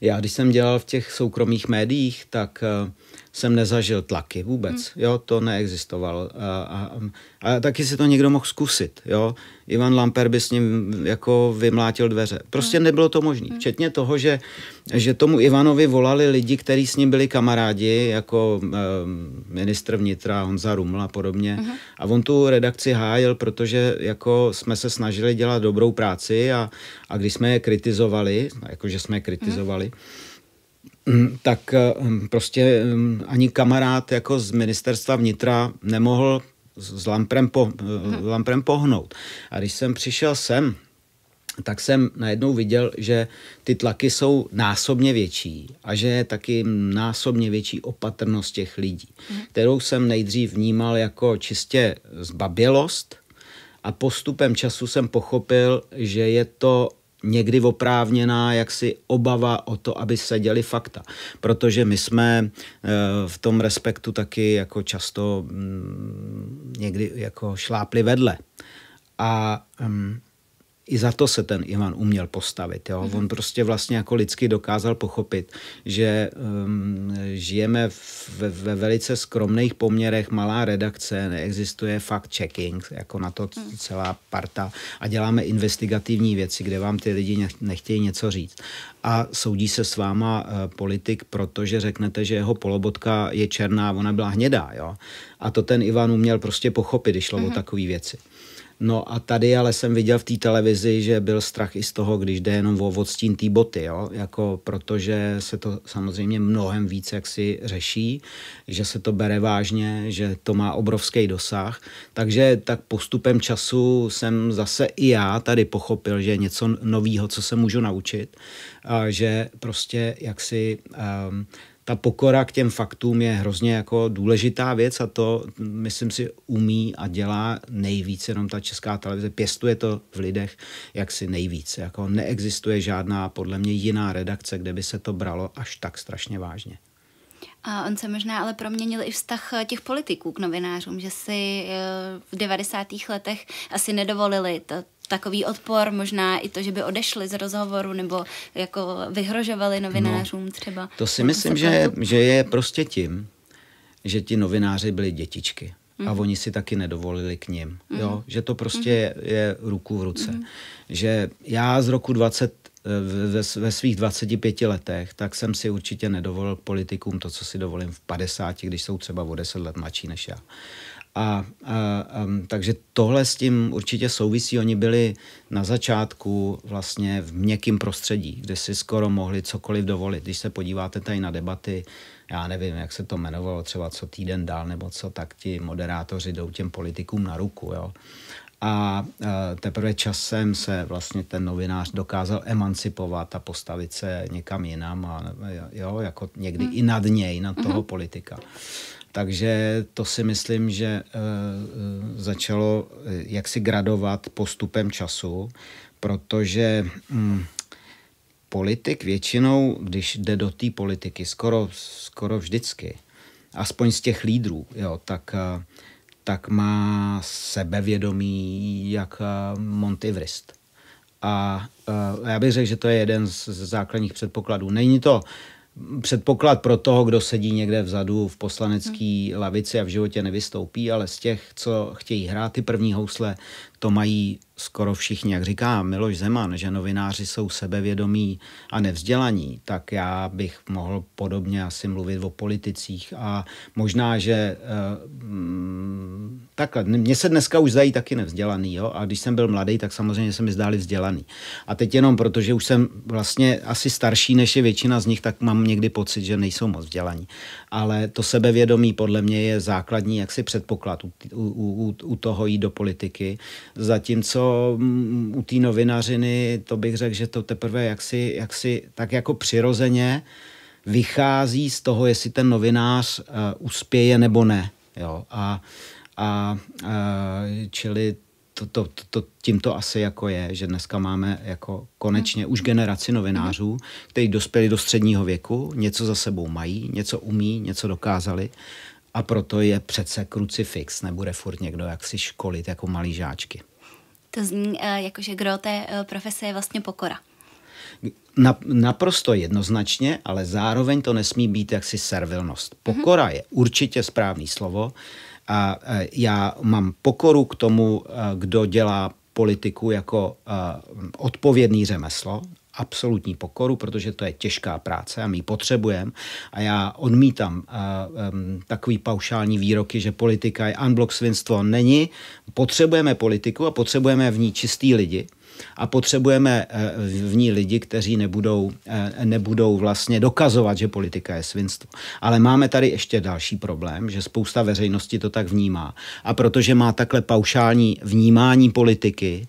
já, když jsem dělal v těch soukromých médiích, tak uh, jsem nezažil tlaky vůbec. Hmm. Jo, to neexistovalo. A, a, a taky si to někdo mohl zkusit. Jo. Ivan Lamper by s ním jako vymlátil dveře. Prostě hmm. nebylo to možné. Hmm. Včetně toho, že, že tomu Ivanovi volali lidi, kteří s ním byli kamarádi, jako e, ministr vnitra Honza Ruml a podobně. Hmm. A on tu redakci hájil, protože jako jsme se snažili dělat dobrou práci a, a když jsme je kritizovali, jakože jsme je hmm. kritizovali, hmm Mm, tak mm, prostě mm, ani kamarád jako z ministerstva vnitra nemohl s Lamprem, po, eh, hm. Lamprem pohnout. A když jsem přišel sem, tak jsem najednou viděl, že ty tlaky jsou násobně větší a že je taky násobně větší opatrnost těch lidí, hm. kterou jsem nejdřív vnímal jako čistě zbabělost a postupem času jsem pochopil, že je to někdy oprávněná jaksi obava o to, aby se děli fakta. Protože my jsme eh, v tom respektu taky jako často mm, někdy jako šlápli vedle. A mm, i za to se ten Ivan uměl postavit. Jo? On mhm. prostě vlastně jako lidsky dokázal pochopit, že um, žijeme v ve velice skromných poměrech, malá redakce, neexistuje fact-checking, jako na to mhm. celá parta a děláme investigativní věci, kde vám ty lidi nechtějí něco říct. A soudí se s váma uh, politik, protože řeknete, že jeho polobotka je černá, ona byla hnědá. Jo? A to ten Ivan uměl prostě pochopit, když šlo mm-hmm. o mhm. takové věci. No a tady ale jsem viděl v té televizi, že byl strach i z toho, když jde jenom o odstín té boty, jo? Jako protože se to samozřejmě mnohem víc jak si řeší, že se to bere vážně, že to má obrovský dosah. Takže tak postupem času jsem zase i já tady pochopil, že je něco nového, co se můžu naučit, a že prostě jak si um, ehm, ta pokora k těm faktům je hrozně jako důležitá věc a to, myslím si, umí a dělá nejvíc jenom ta česká televize. Pěstuje to v lidech jaksi nejvíce, Jako neexistuje žádná, podle mě, jiná redakce, kde by se to bralo až tak strašně vážně. A on se možná ale proměnil i vztah eh, těch politiků k novinářům, že si eh, v 90. letech asi nedovolili to, takový odpor, možná i to, že by odešli z rozhovoru nebo jako vyhrožovali novinářům no, třeba. To si myslím, že, že je prostě tím, že ti novináři byli dětičky mm. a mhm. oni si taky nedovolili k ním. Mm. Jo? Že to prostě mm. je ruku v ruce. Mm. Že já z roku 20 eh, ve, ve svých 25 letech, tak jsem si určitě nedovolil politikům to, co si dovolím v 50, když jsou třeba o 10 let mladší než já. A, a, a takže tohle s tím určitě souvisí. Oni byli na začátku vlastně v měkkém prostředí, kde si skoro mohli cokoliv dovolit. Když se podíváte tady na debaty, já nevím, jak se to jmenovalo, třeba co týden dál nebo co, tak ti moderátoři jdou těm politikům na ruku. Jo? A e, teprve časem se vlastně ten novinář dokázal emancipovat a postavit se někam jinam, a, jo, jako někdy hmm. i nad něj, nad mhm. toho hmm. politika. Takže to si myslím, že eh, eh, začalo eh, jaksi gradovat postupem času, protože mm, politik většinou, když jde do té politiky, skoro, skoro vždycky, aspoň z těch lídrů, jo, tak, tak má sebevědomí jak Montivrist. A, a já bych řekl, že to je jeden z základních předpokladů. Není to předpoklad pro toho, kdo sedí někde vzadu v poslanecké lavici a v životě nevystoupí, ale z těch, co chtějí hrát ty první housle, to mají skoro všichni, jak říká Miloš Zeman, že novináři jsou sebevědomí a nevzdělaní, tak já bych mohl podobně asi mluvit o politicích a možná, že uh, takhle, mně se dneska už zdají taky nevzdělaný, jo? a když jsem byl mladý, tak samozřejmě se mi zdáli vzdělaný. A teď jenom proto, že už jsem vlastně asi starší než je většina z nich, tak mám někdy pocit, že nejsou moc vzdělaní. Ale to sebevědomí podle mě je základní jaksi předpoklad u, u, u, u toho jít do politiky, zatímco u té novinařiny, to bych řekl, že to teprve jaksi, jaksi tak jako přirozeně vychází z toho, jestli ten novinář uh, uspěje nebo ne. Jo? A, a, a eh, čili to, to, to, to, tím to asi jako je, že dneska máme jako konečně už generaci novinářů, kteří dospěli do středního věku, něco za sebou mají, něco umí, něco dokázali a proto je přece krucifix, nebude furt někdo jaksi školit jako malý žáčky. To zní eh, jako, že gro té eh, profese je vlastně pokora. Na, naprosto jednoznačně, ale zároveň to nesmí být jaksi servilnost. Mhm. Pokora mm-hmm. je určitě správný slovo a, a eh, já mám pokoru k tomu, kdo dělá politiku jako uh, odpovědný řemeslo, absolutní pokoru, protože to je těžká práce a my ji potřebujeme. A já odmítám uh, um, takový paušální výroky, že politika je unblock svinstvo. Není. Potřebujeme politiku a potřebujeme v ní čistý lidi, a potřebujeme eh, v ní lidi, kteří nebudou, eh, nebudou vlastně dokazovat, že politika je svinstvo. Ale máme tady ještě další problém, že spousta veřejnosti to tak vnímá. A protože má takhle paušální vnímání politiky,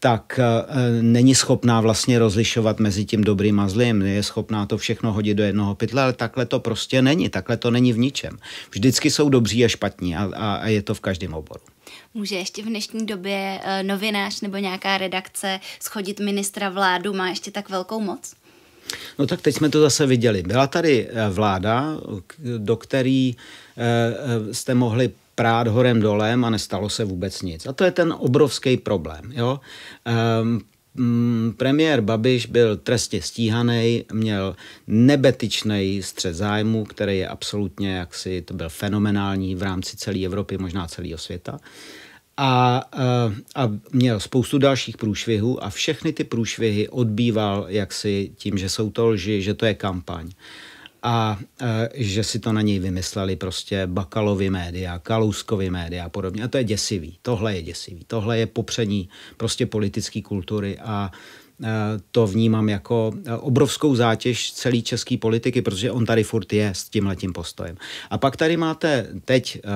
tak eh, eh, není schopná vlastně rozlišovat mezi tím dobrým a zlým. Je schopná to všechno hodit do jednoho pytle, ale takhle to prostě není. Takhle to není v ničem. Vždycky jsou dobří a špatní a, a, a je to v každém oboru. Může ještě v dnešní době eh, novinář nebo nějaká redakce schodit ministra vládu? Má ještě tak velkou moc? No tak teď jsme to zase viděli. Byla tady vláda, do který jste mohli prát horem dolem a nestalo se vůbec nic. A to je ten obrovský problém. Jo? Um, premiér Babiš byl trestně stíhaný, měl nebetyčný střed zájmu, který je absolutně jaksi, to byl fenomenální v rámci celé Evropy, možná celého světa. A, a, eh, a měl spoustu dalších průšvihů a všechny ty průšvihy odbýval jaksi tím, že jsou to lži, že to je kampaň a e, že si to na něj vymysleli prostě Bakalovi média, Kalouskovi média a podobně. A to je děsivý, tohle je děsivý, tohle je popření prostě politické kultury a e, to vnímám jako eh, obrovskou zátěž celé české politiky, protože on tady furt je s tímhletím postojem. A pak tady máte teď e,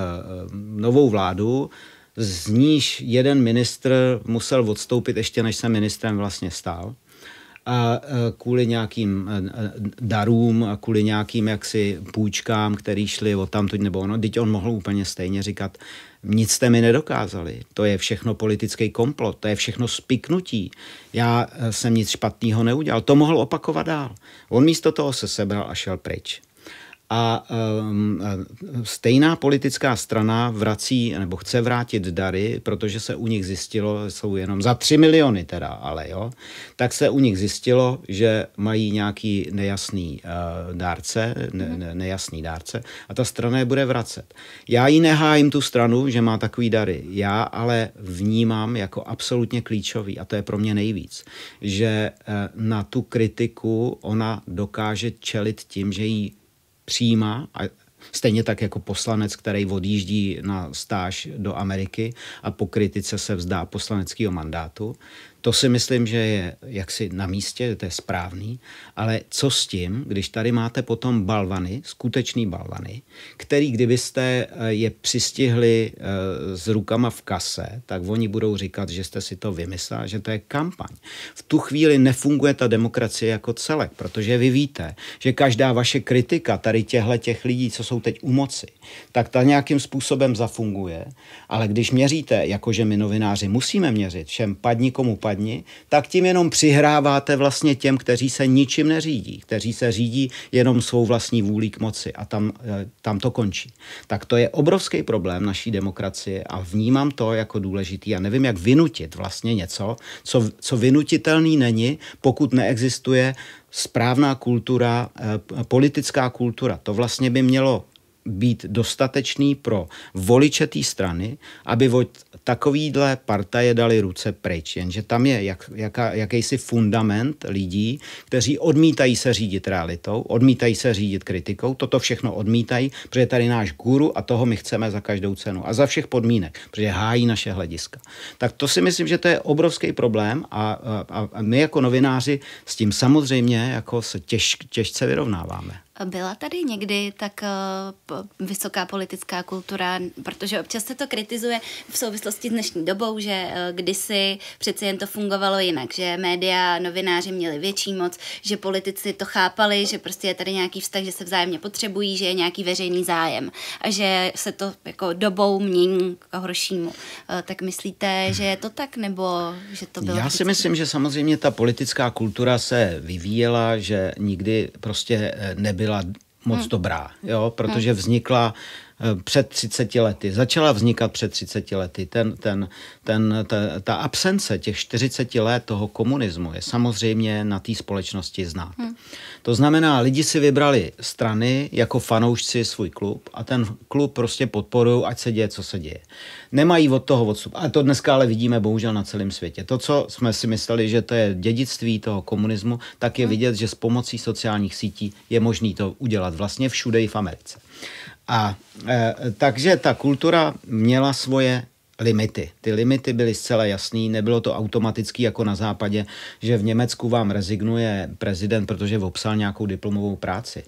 novou vládu, z níž jeden ministr musel odstoupit ještě než se ministrem vlastně stál a kvůli nějakým darům a kvůli nějakým jaksi půjčkám, který šli od tamto nebo ono, teď on mohl úplně stejně říkat, nic jste mi nedokázali, to je všechno politický komplot, to je všechno spiknutí, já e, jsem nic špatného neudělal, to mohl opakovat dál. On místo toho se sebral a šel pryč. A um, stejná politická strana vrací nebo chce vrátit dary, protože se u nich zjistilo, jsou jenom za 3 miliony teda, ale jo, tak se u nich zjistilo, že mají nějaký nejasný uh, dárce, ne, ne, nejasný dárce a ta strana je bude vracet. Já ji nehájím tu stranu, že má takový dary. Já ale vnímám jako absolutně klíčový a to je pro mě nejvíc, že uh, na tu kritiku ona dokáže čelit tím, že ji přijímá a Stejně tak jako poslanec, který odjíždí na stáž do Ameriky a po kritice se vzdá poslaneckého mandátu, to si myslím, že je jaksi na místě, to je správný, ale co s tím, když tady máte potom balvany, skutečný balvany, který kdybyste eh, je přistihli eh, s rukama v kase, tak oni budou říkat, že jste si to vymysleli, že to je kampaň. V tu chvíli nefunguje ta demokracie jako celek, protože vy víte, že každá vaše kritika tady těchto těch lidí, co jsou teď u moci, tak ta nějakým způsobem zafunguje, ale když měříte, jakože my novináři musíme měřit, všem padni komu padni, špatně, tak tím jenom přihráváte vlastně těm, kteří se ničím neřídí, kteří se řídí jenom svou vlastní vůlí k moci a tam, eh, tam to končí. Tak to je obrovský problém naší demokracie a vnímám to jako důležitý. Já nevím, jak vynutit vlastně něco, co, co vynutitelný není, pokud neexistuje správná kultura, eh, politická kultura. To vlastně by mělo být dostatečný pro voliče té strany, aby od takovýhle partaje dali ruce pryč. Jenže tam je jak, jaká, jakýsi fundament lidí, kteří odmítají se řídit realitou, odmítají se řídit kritikou, toto všechno odmítají, protože je tady náš guru a toho my chceme za každou cenu a za všech podmínek, protože hájí naše hlediska. Tak to si myslím, že to je obrovský problém a, a, a my jako novináři s tím samozřejmě jako se těž, těžce vyrovnáváme. Byla tady někdy tak eh, vysoká politická kultura, protože občas se to kritizuje v souvislosti s dnešní dobou, že eh, kdysi přece jen to fungovalo jinak, že média, novináři měli větší moc, že politici to chápali, že prostě je tady nějaký vztah, že se vzájemně potřebují, že je nějaký veřejný zájem a že se to jako dobou mění k horšímu. Eh, tak myslíte, že je to tak, nebo že to bylo? Já si myslím, že samozřejmě ta politická kultura se vyvíjela, že nikdy prostě nebyla nebyla moc hmm. dobrá, jo, hm. protože vznikla eh, před 30 lety, začala vznikat před 30 lety. Ten, ten, ten, ta, ta absence těch 40 let toho komunismu je samozřejmě na té společnosti znát. Hmm. To znamená, lidi si vybrali strany jako fanoušci svůj klub a ten klub prostě podporují, ať se děje, co se děje. Nemají od toho odstup. A to dneska ale vidíme bohužel na celém světě. To, co jsme si mysleli, že to je dědictví toho komunismu, tak je hmm. vidět, že s pomocí sociálních sítí je možné to udělat vlastně všude i v Americe. A e, takže ta kultura měla svoje limity. Ty limity byly zcela jasný, nebylo to automatický jako na západě, že v Německu vám rezignuje prezident, protože obsal nějakou diplomovou práci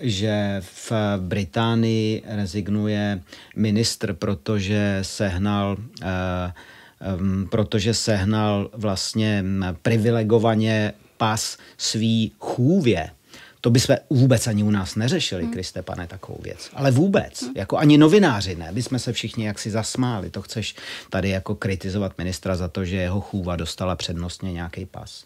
že v Británii rezignuje ministr, protože sehnal protože sehnal vlastně privilegovaně pas svý chůvě to jsme vůbec ani u nás neřešili, hmm. Kriste pane, takovou věc. Ale vůbec, hmm. jako ani novináři ne, by jsme se všichni jaksi zasmáli. To chceš tady jako kritizovat ministra za to, že jeho chůva dostala přednostně nějaký pas.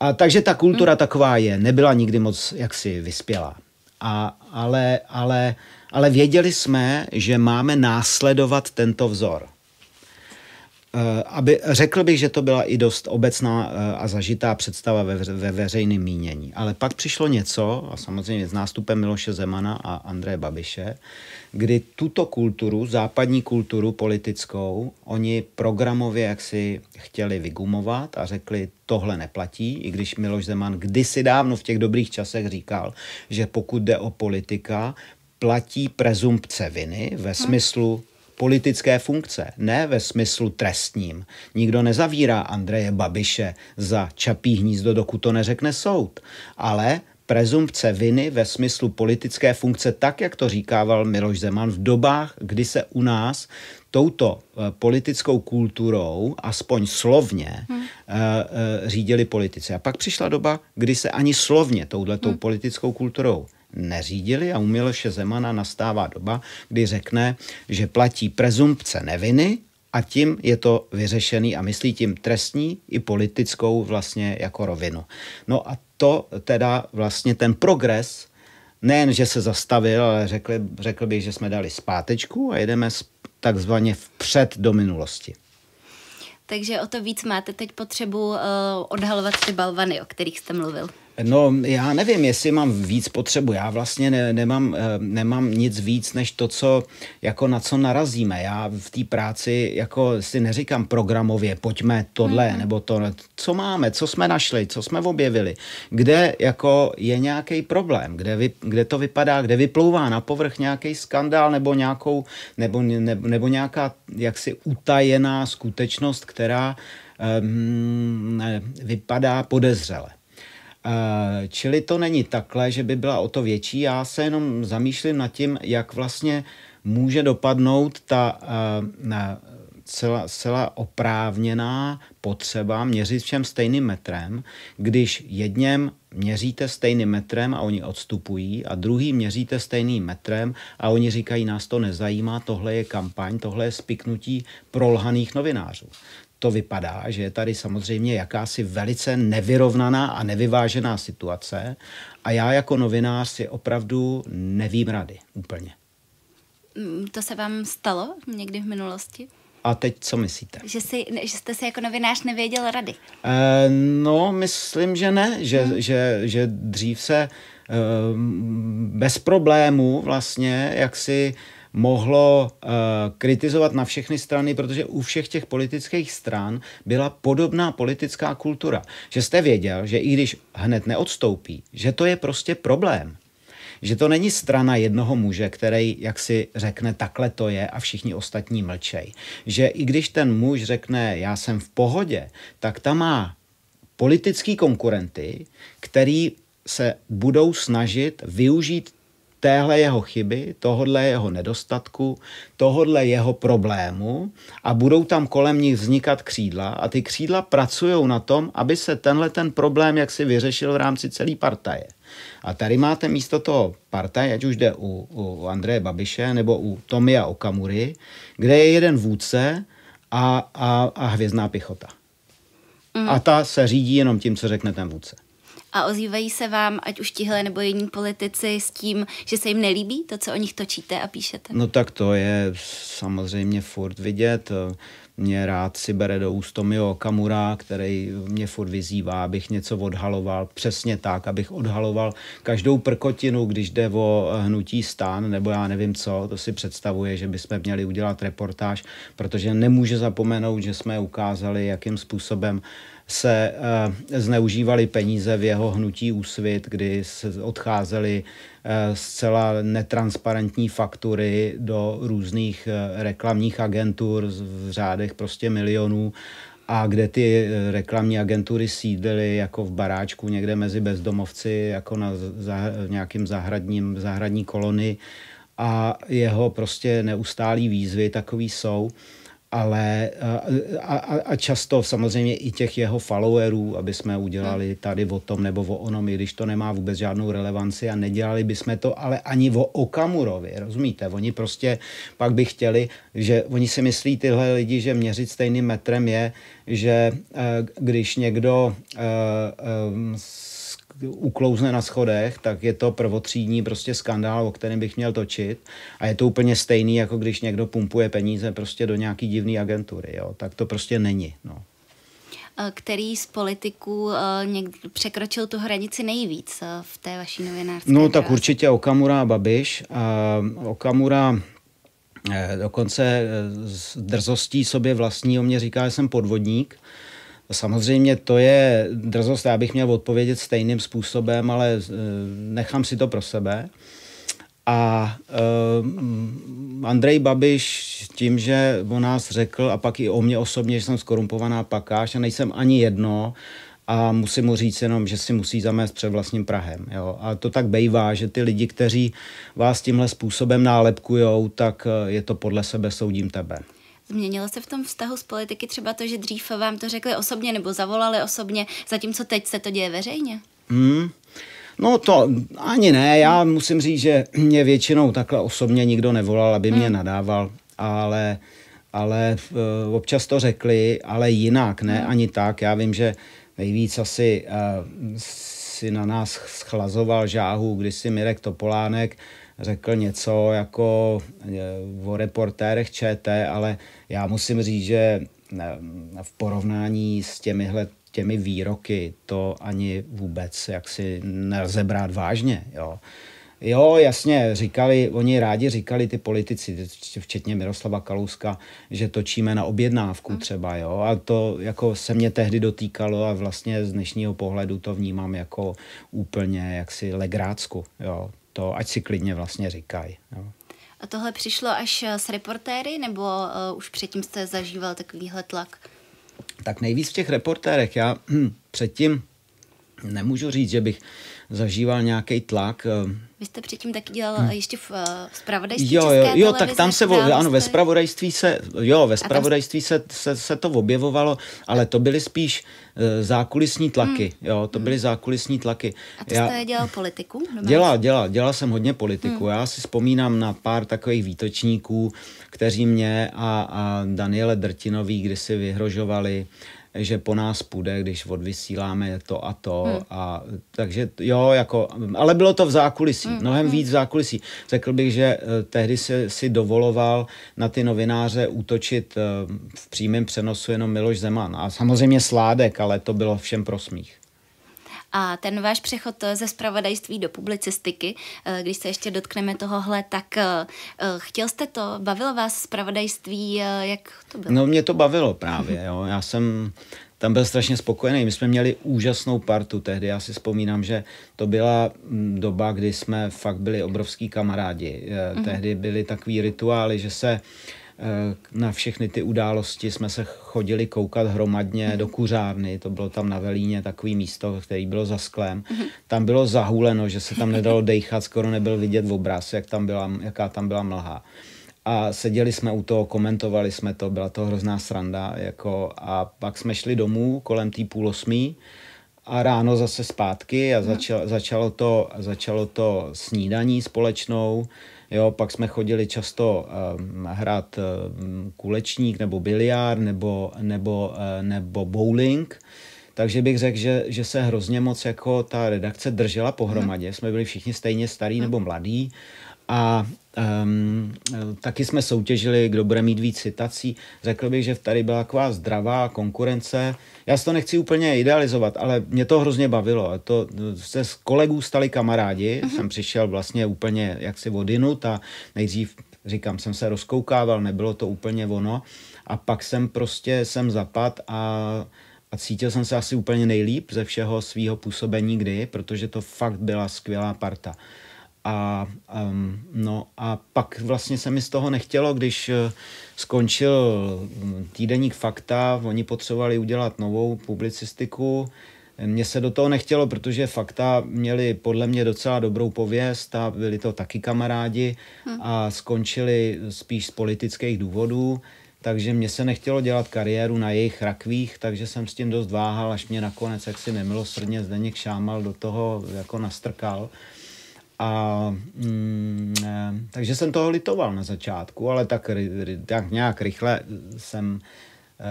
A takže ta kultura hmm. taková je, nebyla nikdy moc jaksi vyspělá. A, ale, ale, ale věděli jsme, že máme následovat tento vzor. Eh, aby, řekl bych, že to byla i dost obecná eh, a zažitá představa ve, ve veřejném mínění. Ale pak přišlo něco, a samozřejmě s nástupem Miloše Zemana a Andreje Babiše, kdy tuto kulturu, západní kulturu politickou, oni programově jaksi chtěli vygumovat a řekli, tohle neplatí, i když Miloš Zeman kdysi dávno v těch dobrých časech říkal, že pokud jde o politika, platí prezumpce viny ve hm. smyslu politické funkce, ne ve smyslu trestním. Nikdo nezavírá Andreje Babiše za čapí hnízdo, dokud to neřekne soud. Ale prezumpce viny ve smyslu politické funkce, tak jak to říkával Miloš Zeman v dobách, kdy se u nás touto eh, politickou kulturou, aspoň slovně, hmm. Eh, eh, řídili politici. A pak přišla doba, kdy se ani slovně touhletou hmm. politickou kulturou neřídili a u Miloše Zemana nastává doba, kdy řekne, že platí prezumpce neviny a tím je to vyřešený a myslí tím trestní i politickou vlastně jako rovinu. No a to teda vlastně ten progres nejen, že se zastavil, ale řekl, řekl bych, že jsme dali zpátečku a jedeme takzvaně vpřed do minulosti. Takže o to víc máte teď potřebu uh, odhalovat ty balvany, o kterých jste mluvil. No, já nevím, jestli mám víc potřebu. Já vlastně ne, nemám, eh, nemám nic víc, než to, co, jako na co narazíme. Já v té práci jako si neříkám programově, pojďme tohle mm-hmm. nebo to. Co máme, co jsme našli, co jsme objevili, kde jako je nějaký problém, kde, vy, kde to vypadá, kde vyplouvá na povrch nějaký skandál nebo nějakou, nebo, ne, nebo nějaká jaksi utajená skutečnost, která um, vypadá podezřele. Eh, čili to není takhle, že by byla o to větší. Já se jenom zamýšlím nad tím, jak vlastně může dopadnout ta eh, celá, celá oprávněná potřeba měřit všem stejným metrem, když jedněm měříte stejným metrem a oni odstupují a druhý měříte stejným metrem a oni říkají, nás to nezajímá, tohle je kampaň, tohle je spiknutí prolhaných novinářů to vypadá, že je tady samozřejmě jakási velice nevyrovnaná a nevyvážená situace a já jako novinář si opravdu nevím rady úplně. Mm, to se vám stalo někdy v minulosti? A teď co myslíte? Že, jsi, že jste si jako novinář nevěděl rady? E, no, myslím, že ne. Že, hmm. že, že dřív se e, bez problémů vlastně, jak si mohlo uh, kritizovat na všechny strany, protože u všech těch politických stran byla podobná politická kultura. Že jste věděl, že i když hned neodstoupí, že to je prostě problém. Že to není strana jednoho muže, který jak si řekne, takhle to je a všichni ostatní mlčej. Že i když ten muž řekne, já jsem v pohodě, tak tam má politický konkurenty, který se budou snažit využít téhle jeho chyby, tohodle jeho nedostatku, tohodle jeho problému a budou tam kolem nich vznikat křídla a ty křídla pracují na tom, aby se tenhle ten problém jak si vyřešil v rámci celé partaje. A tady máte místo toho partaje, ať už jde u, u Andreje Babiše nebo u Tomia Okamury, kde je jeden vůdce a, a, a hvězdná pichota. Mm. A ta se řídí jenom tím, co řekne ten vůdce a ozývají se vám, ať už tihle nebo jiní politici, s tím, že se jim nelíbí to, co o nich točíte a píšete? No tak to je samozřejmě furt vidět. Mě rád si bere do úst Tomio Kamura, který mě furt vyzývá, abych něco odhaloval. Přesně tak, abych odhaloval každou prkotinu, když jde o hnutí stán, nebo já nevím co, to si představuje, že bychom měli udělat reportáž, protože nemůže zapomenout, že jsme ukázali, jakým způsobem se eh, zneužívaly peníze v jeho hnutí úsvit, kdy odcházely eh, zcela netransparentní faktury do různých eh, reklamních agentur v řádech prostě milionů a kde ty reklamní agentury sídly jako v baráčku někde mezi bezdomovci, jako na zah- nějakým zahradním, zahradní kolony a jeho prostě neustálý výzvy takový jsou ale a, a, a často samozřejmě i těch jeho followerů, aby jsme udělali hmm. tady o tom nebo o onom, i když to nemá vůbec žádnou relevanci a nedělali bychom to, ale ani o Okamurovi, rozumíte? Oni prostě pak by chtěli, že oni si myslí tyhle lidi, že měřit stejným metrem je, že eh, když někdo uh, uklouzne na schodech, tak je to prvotřídní prostě skandál, o kterém bych měl točit. A je to úplně stejný, jako když někdo pumpuje peníze prostě do nějaký divné agentury. Jo? Tak to prostě není. No. Který z politiků eh, někdy překročil tu hranici nejvíc eh, v té vaší novinářské No tak práci? určitě Okamura a Babiš. Okamura eh, dokonce s drzostí sobě vlastní o mě říká, že jsem podvodník, Samozřejmě to je drzost, já bych měl odpovědět stejným způsobem, ale eh, nechám si to pro sebe. A uh, Andrej Babiš tím, že o nás řekl a pak i o mě osobně, že jsem skorumpovaná pakáž a nejsem ani jedno a musím mu říct jenom, že si musí zamést před vlastním Prahem. Jo. A to tak bejvá, že ty lidi, kteří vás tímhle způsobem nálepkujou, tak eh, je to podle sebe soudím tebe. Změnilo se v tom vztahu s politiky třeba to, že dřív vám to řekli osobně nebo zavolali osobně, zatímco teď se to děje veřejně? Hmm. No to ani ne, já musím říct, že mě většinou takhle osobně nikdo nevolal, aby mě hmm. nadával, ale, ale eh, občas to řekli, ale jinak, ne hmm. ani tak. Já vím, že nejvíc asi uh, si na nás schlazoval žáhu kdysi Mirek Topolánek, řekl něco jako eh, o reportérech ČT, ale já musím říct, že eh, v porovnání s těmihle těmi výroky to ani vůbec jaksi nelze brát vážně. Jo. Jo, jasně, říkali, oni rádi říkali ty politici, včetně Miroslava Kalouska, že točíme na objednávku hmm. třeba, jo, a to jako se mě tehdy dotýkalo a vlastně z dnešního pohledu to vnímám jako úplně jaksi legrácku, jo, to ať si klidně vlastně říkají. A tohle přišlo až eh, s reportéry, nebo uh, už předtím jste zažíval takovýhle tlak? Tak nejvíc v těch reportérech. Já hm, předtím nemůžu říct, že bych zažíval nějaký tlak. Uh, vy jste předtím taky dělal hmm. ještě v, spravodajství eh, Jo, jo, jo, televize, tak tam se, vo, ano, ve spravodajství se, jo, ve spravodajství se, se, se to objevovalo, ale to byly spíš uh, zákulisní tlaky, hmm. jo, to byly hmm. zákulisní tlaky. A to já, dělal politiku? Dělal, dělal, dělal jsem hodně politiku. Hmm. Já si vzpomínám na pár takových výtočníků, kteří mě a, a Daniele Drtinový kdysi vyhrožovali, uh, že po nás půjde, když odvysíláme to a to. Hmm. A, takže jo, jako, ale bylo to v zákulisí, hmm. mnohem hmm. víc v zákulisí. Řekl bych, že eh, tehdy se, si dovoloval na ty novináře útočit eh, v přímém přenosu jenom Miloš Zeman. A samozřejmě Sládek, ale to bylo všem prosmích. A ten váš přechod eh, ze spravodajství do publicistiky, eh, když se ještě dotkneme tohohle, tak eh, chtěl jste to, bavilo vás spravodajství, jak to bylo? No mě to bavilo právě, jo. Já jsem tam byl strašně spokojený. My jsme měli úžasnou partu tehdy. Já si vzpomínám, že to byla mm, doba, kdy jsme fakt byli obrovský kamarádi. Mm-hmm. Tehdy byly takový rituály, že se uh, Eh, na všechny ty události jsme se chodili koukat hromadně mm. do mhm. kuřárny, to bylo tam na Velíně takový místo, který bylo za sklem. Mm. Tam bylo zahuleno, že se tam nedalo dejchat, skoro nebyl vidět v obraz, jak tam byla, jaká tam byla mlha. A seděli jsme u toho, komentovali jsme to, byla to hrozná sranda. Jako, a pak jsme šli domů kolem tý půl osmí a ráno zase zpátky a mhm. začalo, začalo, to, začalo to snídaní společnou Jo, pak jsme chodili často um, hrát um, kulečník nebo biliár nebo, nebo, uh, nebo bowling. Takže bych řekl, že, že se hrozně moc jako ta redakce držela pohromadě. Mhm. Jsme byli všichni stejně starí mhm. nebo mladí a um, taky jsme soutěžili, kdo bude mít víc citací. Řekl bych, že tady byla taková zdravá konkurence. Já si to nechci úplně idealizovat, ale mě to hrozně bavilo. To, se s kolegů stali kamarádi, Uh-huh. jsem přišel vlastně úplně jaksi odinut a nejdřív říkám, jsem se rozkoukával, nebylo to úplně ono a pak jsem prostě jsem zapad a a cítil jsem se asi úplně nejlíp ze všeho svého působení kdy, protože to fakt byla skvělá parta. A, um, no a pak vlastně se mi z toho nechtělo, když eh, skončil mm, týdeník Fakta, oni potřebovali udělat novou publicistiku, mně se do toho nechtělo, protože fakta měli podle mě docela dobrou pověst a byli to taky kamarádi hm. a skončili spíš z politických důvodů, takže mě se nechtělo dělat kariéru na jejich rakvích, takže jsem s tím dost váhal, až mě nakonec jaksi nemilosrdně Zdeněk Šámal do toho jako nastrkal. A mm, eh, takže jsem toho litoval na začátku, ale tak, tak nějak rychle jsem eh,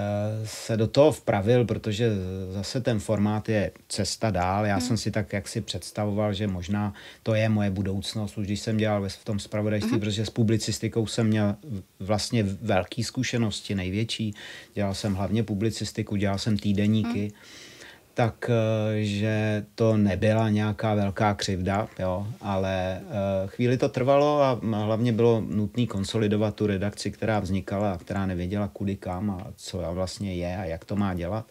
se do toho vpravil, protože zase ten formát je cesta dál. Já hmm. jsem si tak jak si představoval, že možná to je moje budoucnost, už když jsem dělal v tom spravodajství, hmm. protože s publicistikou jsem měl vlastně velké zkušenosti, největší. Dělal jsem hlavně publicistiku, dělal jsem týdeníky. Hmm takže eh, to nebyla nějaká velká křivda, jo, ale eh, chvíli to trvalo a hlavně bylo nutné konsolidovat tu redakci, která vznikala, která nevěděla kudy kam a co vlastně je a jak to má dělat.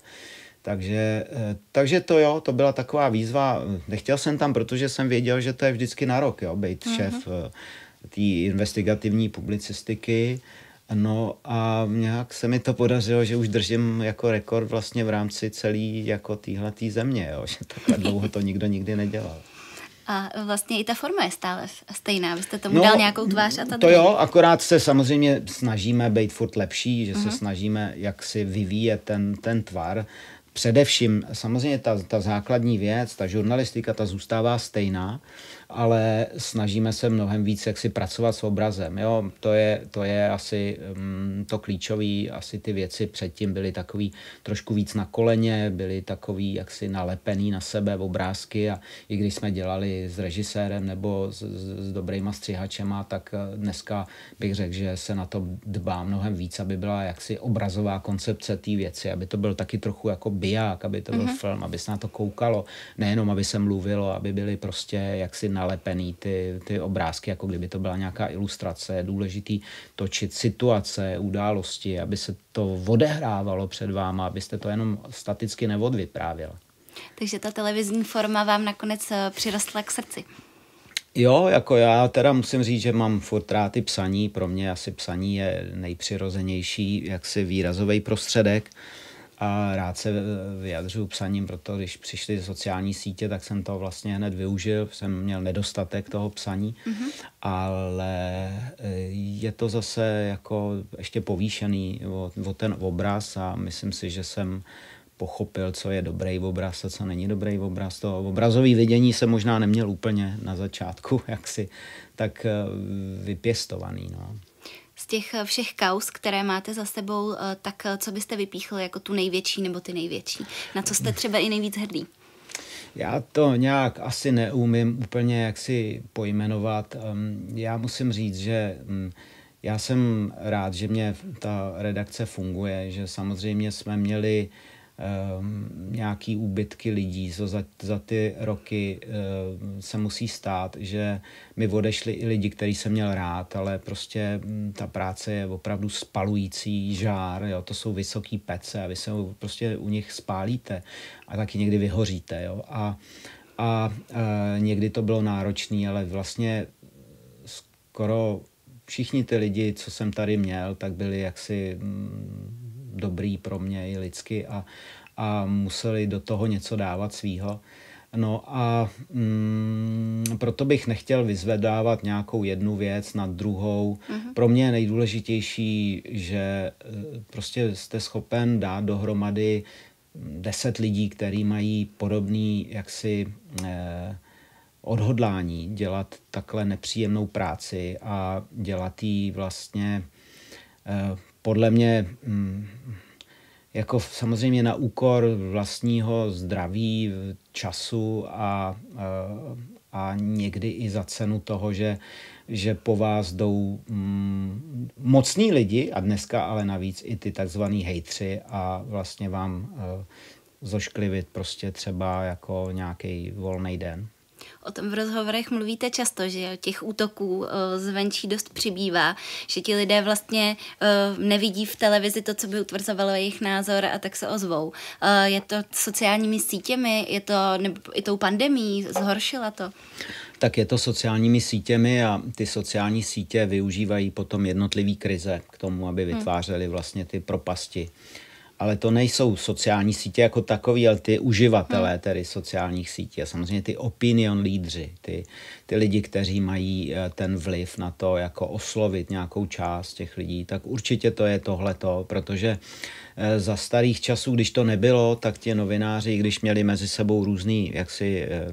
Takže, eh, takže to jo, to byla taková výzva. Nechtěl jsem tam, protože jsem věděl, že to je vždycky na rok, jo, být mhm. šéf mm-hmm. té investigativní publicistiky. No a nějak se mi to podařilo, že už držím jako rekord vlastně v rámci celé jako téhletý země, jo? že takhle dlouho to nikdo nikdy nedělal. A vlastně i ta forma je stále stejná. Vy jste tomu no, dal nějakou tvář a tady... To jo, akorát se samozřejmě snažíme být furt lepší, že uh-huh. se mhm. snažíme jak si vyvíjet ten, ten tvar. Především samozřejmě ta, ta základní věc, ta žurnalistika, ta zůstává stejná, ale snažíme se mnohem víc jak si pracovat s obrazem. Jo? To, je, to je asi mm, to klíčové. Asi ty věci předtím byly takový trošku víc na koleně, byly takový jaksi nalepený na sebe v obrázky a i když jsme dělali s režisérem nebo s, s, s dobrýma střihačema, tak eh, dneska bych řekl, že se na to dbá mnohem víc, aby byla jaksi obrazová koncepce té věci, aby to byl taky trochu jako biják, aby to byl mm-hmm. film, aby se na to koukalo, nejenom aby se mluvilo, aby byly prostě jaksi nalepený ty, ty obrázky, jako kdyby to byla nějaká ilustrace. Je důležitý točit situace, události, aby se to odehrávalo před váma, abyste to jenom staticky neodvyprávěl. Takže ta televizní forma vám nakonec eh, přirostla k srdci. Jo, jako já teda musím říct, že mám furt rád i psaní. Pro mě asi psaní je nejpřirozenější jaksi výrazový prostředek a rád se eh, vyjadřuju psaním, proto když přišly sociální sítě, tak jsem to vlastně hned využil, jsem měl nedostatek toho psaní, mm-hmm. ale eh, je to zase jako ještě povýšený o, o ten obraz a myslím si, že jsem pochopil, co je dobrý obraz a co není dobrý obraz. To obrazové vidění se možná neměl úplně na začátku jaksi tak eh, vypěstovaný. No z těch eh, všech kaus, které máte za sebou, eh, tak eh, co byste vypíchli jako tu největší nebo ty největší? Na co jste třeba i nejvíc hrdý? Já to nějak asi neumím úplně jak si pojmenovat. Já musím říct, že mm, já jsem rád, že mě ta redakce funguje, že samozřejmě jsme měli Ehm, nějaký úbytky lidí, co za, za ty roky ehm, se musí stát, že mi odešli i lidi, který jsem měl rád, ale prostě hm, ta práce je opravdu spalující žár, jo, to jsou vysoký pece a vy se prostě u nich spálíte a taky někdy vyhoříte, jo, a, a, a e, někdy to bylo náročné, ale vlastně skoro všichni ty lidi, co jsem tady měl, tak byli jaksi hm, dobrý pro mě i lidsky a, a museli do toho něco dávat svýho. No a mm, proto bych nechtěl vyzvedávat nějakou jednu věc nad druhou. Uh-huh. Pro mě je nejdůležitější, že eh, prostě jste schopen dát dohromady deset lidí, který mají podobný jaksi eh, odhodlání dělat takhle nepříjemnou práci a dělat ji vlastně eh, podle mě mm, jako samozřejmě na úkor vlastního zdraví, času a, eh, a někdy i za cenu toho, že, že po vás jdou mm, mocní lidi a dneska ale navíc i ty takzvaný hejtři a vlastně vám eh, zošklivit prostě třeba jako nějaký volný den. O tom v rozhovorech mluvíte často, že těch útoků eh, zvenčí dost přibývá, že ti lidé vlastně eh, nevidí v televizi to, co by utvrzovalo jejich názor a tak se ozvou. Eh, je to sociálními sítěmi, je to nebo i tou pandemí, zhoršila to? Tak je to sociálními sítěmi a ty sociální sítě využívají potom jednotlivý krize k tomu, aby hmm. vytvářely vlastně ty propasti ale to nejsou sociální sítě jako takový, ale ty uživatelé hmm. tedy sociálních sítí a samozřejmě ty opinion lídři, ty, ty lidi, kteří mají eh, ten vliv na to, jako oslovit nějakou část těch lidí, tak určitě to je tohleto, protože eh, za starých časů, když to nebylo, tak ti novináři, když měli mezi sebou různý jaksi eh,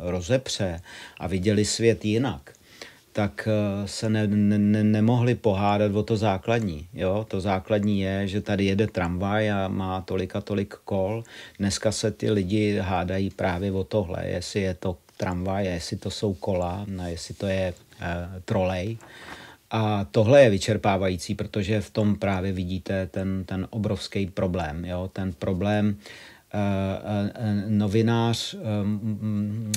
rozepře a viděli svět jinak, tak eh, se ne, ne, ne, nemohli pohádat o to základní. Jo? To základní je, že tady jede tramvaj a má tolik a tolik kol. Dneska se ty lidi hádají právě o tohle, jestli je to tramvaj, jestli to jsou kola, jestli to je e, trolej. A tohle je vyčerpávající, protože v tom právě vidíte ten, ten obrovský problém. Jo? Ten problém e, e, novinář... m, m,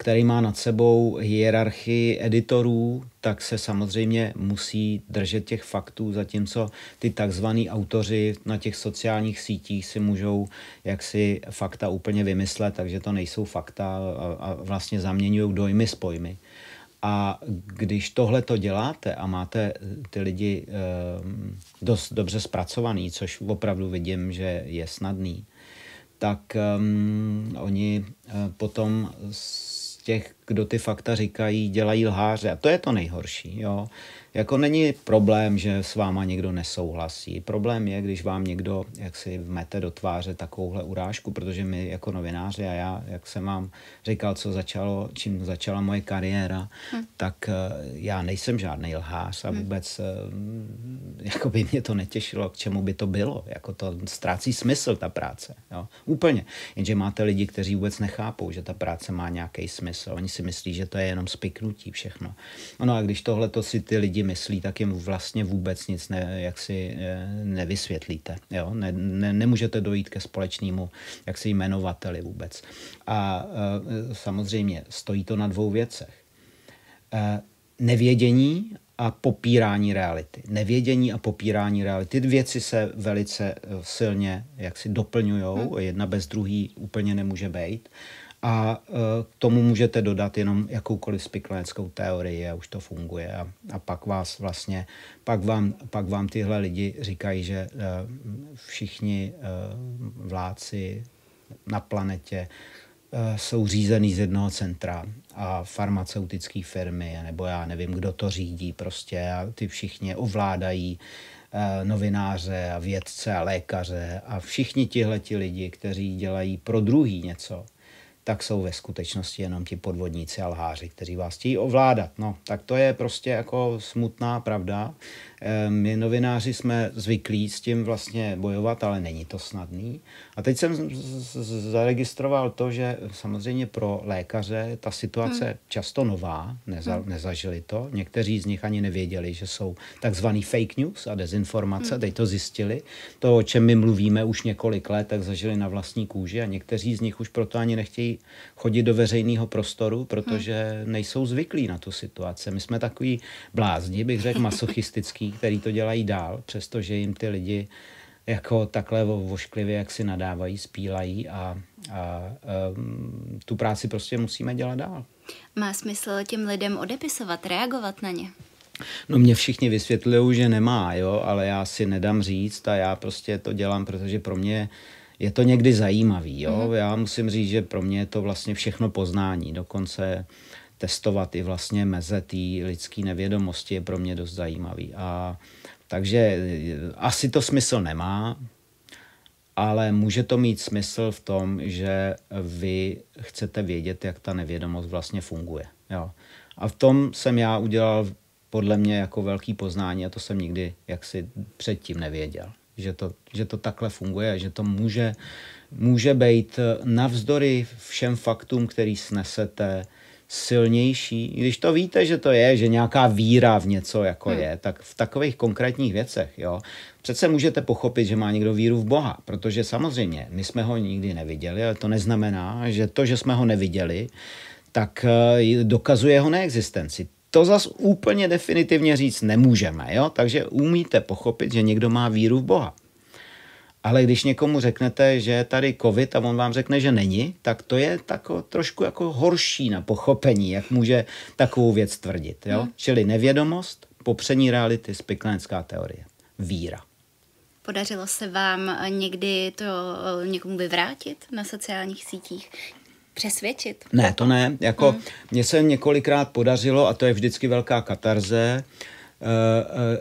který má nad sebou hierarchii editorů, tak se samozřejmě musí držet těch faktů, zatímco ty takzvaní autoři na těch sociálních sítích si můžou jaksi fakta úplně vymyslet, takže to nejsou fakta a, vlastně zaměňují dojmy s pojmy. A když tohle to děláte a máte ty lidi ehm, dost dobře zpracovaný, což opravdu vidím, že je snadný, tak um, oni uh, potom s těch, kdo ty fakta říkají, dělají lháře. A to je to nejhorší. Jo? Jako není problém, že s váma někdo nesouhlasí. Problém je, když vám někdo jak si vmete do tváře takovouhle urážku, protože my jako novináři a já, jak jsem vám říkal, co začalo, čím začala moje kariéra, hmm. tak eh, já nejsem žádný lhář a hm. vůbec hmm. jako by mě to netěšilo, k čemu by to bylo. Jako to ztrácí smysl ta práce. Jo? Úplně. Jenže máte lidi, kteří vůbec nechápou, že ta práce má nějaký smysl. Oni si myslí, že to je jenom spiknutí všechno. No a když tohle to si ty lidi myslí, tak jim vlastně vůbec nic ne, jaksi si eh, nevysvětlíte. Jo? Ne, ne, nemůžete dojít ke společnému jak si jmenovateli vůbec. A eh, samozřejmě stojí to na dvou věcech. Eh, nevědění a popírání reality. Nevědění a popírání reality. Ty věci se velice silně jaksi doplňují, hm. jedna bez druhý úplně nemůže být a e, k tomu můžete dodat jenom jakoukoliv spikleneckou teorii a už to funguje a, a pak vás vlastně, pak vám, pak vám tyhle lidi říkají, že e, všichni e, vládci na planetě jsou řízený z jednoho centra a farmaceutické firmy, nebo já nevím, kdo to řídí prostě a ty všichni ovládají novináře a vědce a lékaře a všichni tihleti lidi, kteří dělají pro druhý něco, tak jsou ve skutečnosti jenom ti podvodníci a lháři, kteří vás chtějí ovládat. No, tak to je prostě jako smutná pravda. Ehm, my novináři jsme zvyklí s tím vlastně bojovat, ale není to snadný. A teď jsem zaregistroval to, že samozřejmě pro lékaře ta situace hmm. často nová, neza, hmm. nezažili to. Někteří z nich ani nevěděli, že jsou takzvaný fake news a dezinformace, hmm. teď to zjistili. To, o čem my mluvíme už několik let, tak zažili na vlastní kůži a někteří z nich už proto ani nechtějí chodit do veřejného prostoru, protože hmm. nejsou zvyklí na tu situaci. My jsme takový blázni, bych řekl, masochistický který to dělají dál, přestože jim ty lidi jako takhle vošklivě, jak si nadávají, spílají a, a um, tu práci prostě musíme dělat dál. Má smysl těm lidem odepisovat, reagovat na ně? No mě všichni vysvětlují, že nemá, jo, ale já si nedám říct a já prostě to dělám, protože pro mě je to někdy zajímavý, jo. Mm-hmm. Já musím říct, že pro mě je to vlastně všechno poznání, dokonce uh, testovat i vlastně meze té lidské nevědomosti je pro mě dost zajímavý. A, takže eh, asi to smysl nemá, ale může to mít smysl v tom, že vy chcete vědět, jak ta nevědomost vlastně funguje. Jo. A v tom jsem já udělal podle mě jako velký poznání a to jsem nikdy jaksi předtím nevěděl. Že to, že to takhle funguje, že to může, může být navzdory všem faktům, který snesete, silnější, když to víte, že to je, že nějaká víra v něco jako hmm. je, tak v takových konkrétních věcech, jo, přece můžete pochopit, že má někdo víru v Boha, protože samozřejmě my jsme ho nikdy neviděli, ale to neznamená, že to, že jsme ho neviděli, tak eh, dokazuje jeho neexistenci. To zas úplně definitivně říct nemůžeme, jo? takže umíte pochopit, že někdo má víru v Boha. Ale když někomu řeknete, že je tady covid a on vám řekne, že není, tak to je tako, trošku jako horší na pochopení, jak může takovou věc tvrdit. Jo? Hmm. Čili nevědomost, popření reality, spiklenská teorie, víra. Podařilo se vám někdy to eh, někomu vyvrátit na sociálních sítích? Přesvědčit? Ne, to ne. Jako hmm. mně se několikrát podařilo, a to je vždycky velká katarze, eh,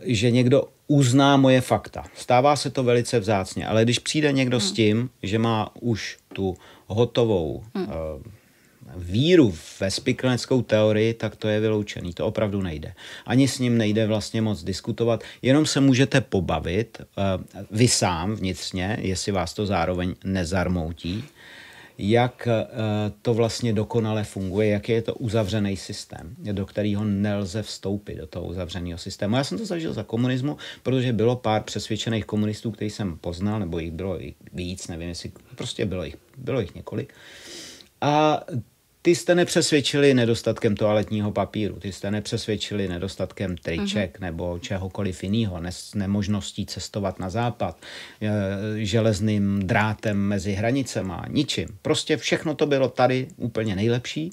eh, že někdo uzná moje fakta. Stává se to velice vzácně, ale když přijde někdo hmm. s tím, že má už tu hotovou hmm. uh, víru ve spikleneckou teorii, tak to je vyloučený. To opravdu nejde. Ani s ním nejde vlastně moc diskutovat. Jenom se můžete pobavit uh, vy sám vnitřně, jestli vás to zároveň nezarmoutí jak eh, to vlastně dokonale funguje, jak je to uzavřený systém, do kterého nelze vstoupit, do toho uzavřeného systému. Já jsem to zažil za komunismu, protože bylo pár přesvědčených komunistů, který jsem poznal, nebo jich bylo víc, nevím, jestli prostě bylo jich, bylo jich několik. A ty jste nepřesvědčili nedostatkem toaletního papíru, ty jste nepřesvědčili nedostatkem triček mm-hmm. nebo čehokoliv jiného, ne, nemožností cestovat na západ, e, železným drátem mezi hranicema, ničím. Prostě všechno to bylo tady úplně nejlepší.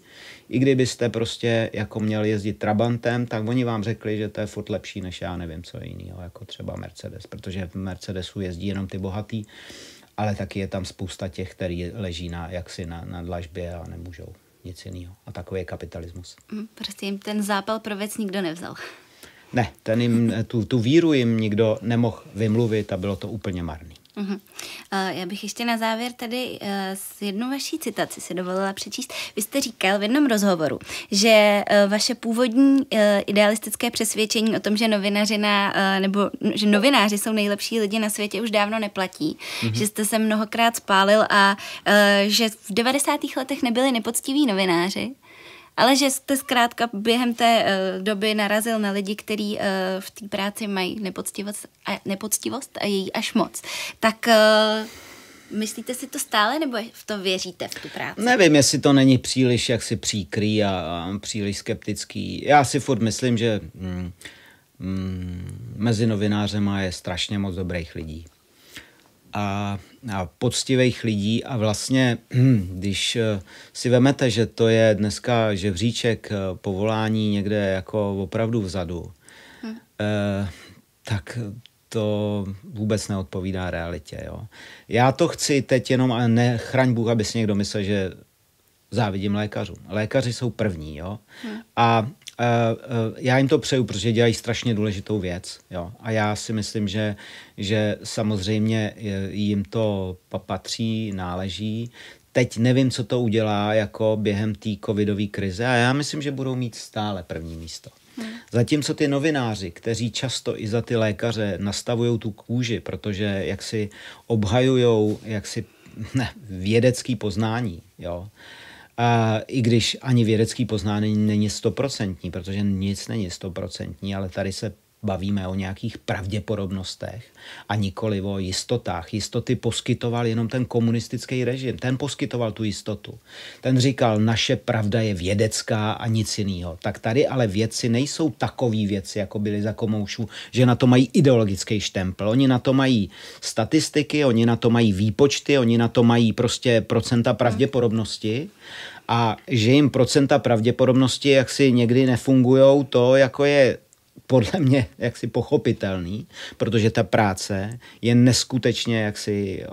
I kdybyste prostě jako měl jezdit Trabantem, tak oni vám řekli, že to je furt lepší než já nevím co jiného, jako třeba Mercedes, protože v Mercedesu jezdí jenom ty bohatý, ale taky je tam spousta těch, který leží na, jaksi na, na dlažbě a nemůžou nic jiného. A takový je kapitalismus. Mm, prostě jim ten zápal pro věc nikdo nevzal. Ne, ten jim, tu, tu víru jim nikdo nemohl vymluvit a bylo to úplně marný. Mhm. já bych ještě na závěr tady eh, s jednou vaší citaci si dovolila přečíst. Vy jste říkal v jednom rozhovoru, že eh, vaše původní eh, idealistické přesvědčení o tom, že novinařina nebo že novináři jsou nejlepší lidi na světě, už dávno neplatí. mm-hmm. Že jste se mnohokrát spálil a že v 90. letech nebyli nepoctiví novináři, ale že jste zkrátka během té uh, doby narazil na lidi, kteří uh, eh, v té práci mají nepoctivost a, nepoctivost a její až moc. Tak uh, myslíte si to stále, nebo v to věříte, v tu práci? Nevím, jestli to není příliš jaksi příkrý a, a příliš skeptický. Já si furt myslím, že... Mm, mm, mezi novinářema je strašně moc dobrých lidí a, a poctivých lidí a vlastně, hm, když eh, si vemete, že to je dneska žebříček eh, povolání někde jako opravdu vzadu, hmm. eh, tak to vůbec neodpovídá realitě. Jo. Já to chci teď jenom, ale nechraň Bůh, aby si někdo myslel, že závidím lékařům. Lékaři jsou první, jo. Hmm. A Eh, eh, já jim to přeju, protože dělají strašně důležitou věc. Jo. A já si myslím, že, že samozřejmě eh, jim to patří, náleží. Teď nevím, co to udělá jako během té covidové krize a já myslím, že budou mít stále první místo. Hmm. Zatímco ty novináři, kteří často i za ty lékaře nastavují tu kůži, protože jak si obhajují jak si vědecký poznání, jo, uh, a i když ani vědecký poznání není stoprocentní, protože nic není stoprocentní, ale tady se bavíme o nějakých pravděpodobnostech a nikoli o jistotách. Jistoty poskytoval jenom ten komunistický režim. Ten poskytoval tu jistotu. Ten říkal, naše pravda je vědecká a nic jiného. Tak tady ale věci nejsou takový věci, jako byly za komoušů, že na to mají ideologický štempel. Oni na to mají statistiky, oni na to mají výpočty, oni na to mají prostě procenta pravděpodobnosti a že jim procenta pravděpodobnosti jaksi někdy nefungují to, jako je podle mě jaksi pochopitelný, protože ta práce je neskutečně jaksi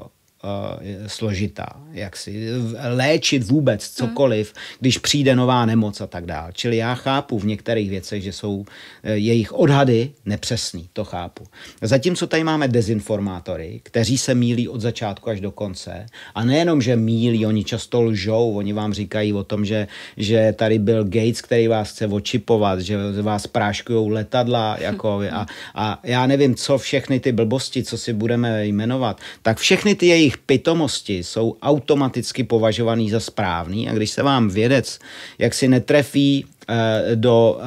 Eh, složitá, jak si léčit vůbec cokoliv, když přijde nová nemoc a tak dále. Čili já chápu v některých věcech, že jsou eh, jejich odhady nepřesný, to chápu. Zatímco tady máme dezinformátory, kteří se mílí od začátku až do konce a nejenom, že mílí, oni často lžou, oni vám říkají o tom, že, že tady byl Gates, který vás chce očipovat, že vás práškují letadla jako, a, a já nevím, co všechny ty blbosti, co si budeme jmenovat, tak všechny ty jejich jejich pitomosti jsou automaticky považovaný za správný a když se vám vědec jak si netrefí eh, do eh,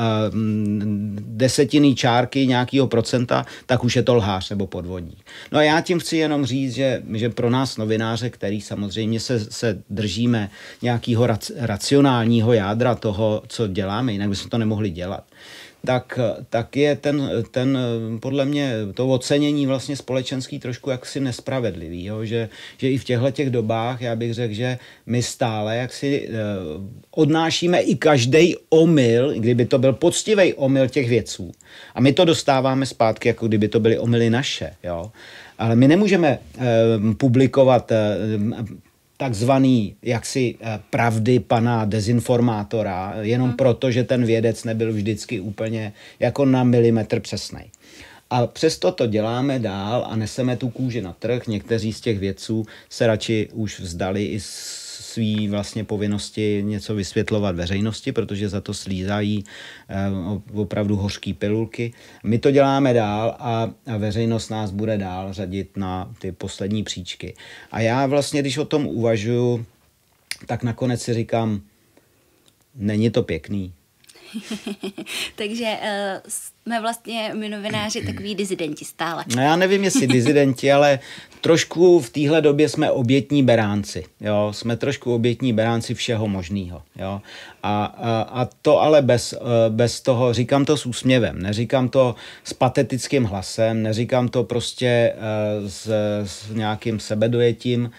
desetiny čárky nějakého procenta, tak už je to lhář nebo podvodník. No a já tím chci jenom říct, že, že pro nás novináře, který samozřejmě se, se držíme nějakého racionálního jádra toho, co děláme, jinak bychom to nemohli dělat, tak, tak je ten, ten, podle mě, to ocenění vlastně společenský trošku jaksi nespravedlivý, jo? Že, že i v těchto těch dobách, já bych řekl, že my stále jaksi eh, odnášíme i každý omyl, kdyby to byl poctivý omyl těch věců. A my to dostáváme zpátky, jako kdyby to byly omily naše, jo. Ale my nemůžeme eh, publikovat eh, takzvaný jaksi eh, pravdy pana dezinformátora, jenom hmm. proto, že ten vědec nebyl vždycky úplně jako na milimetr přesný. A přesto to děláme dál a neseme tu kůži na trh. Někteří z těch vědců se radši už vzdali i svý vlastně povinnosti něco vysvětlovat veřejnosti, protože za to slízají eh, opravdu hořký pilulky. My to děláme dál a veřejnost nás bude dál řadit na ty poslední příčky. A já vlastně, když o tom uvažuju, tak nakonec si říkám, není to pěkný, Takže uh, jsme vlastně my novináři takový dizidenti stále. No já nevím, jestli dizidenti, ale trošku v téhle době jsme obětní beránci. Jo? Jsme trošku obětní beránci všeho možného. Jo? A, a, a to ale bez, eh, bez toho, říkám to s úsměvem, neříkám to s patetickým hlasem, neříkám to prostě uh, s, s nějakým sebedojetím,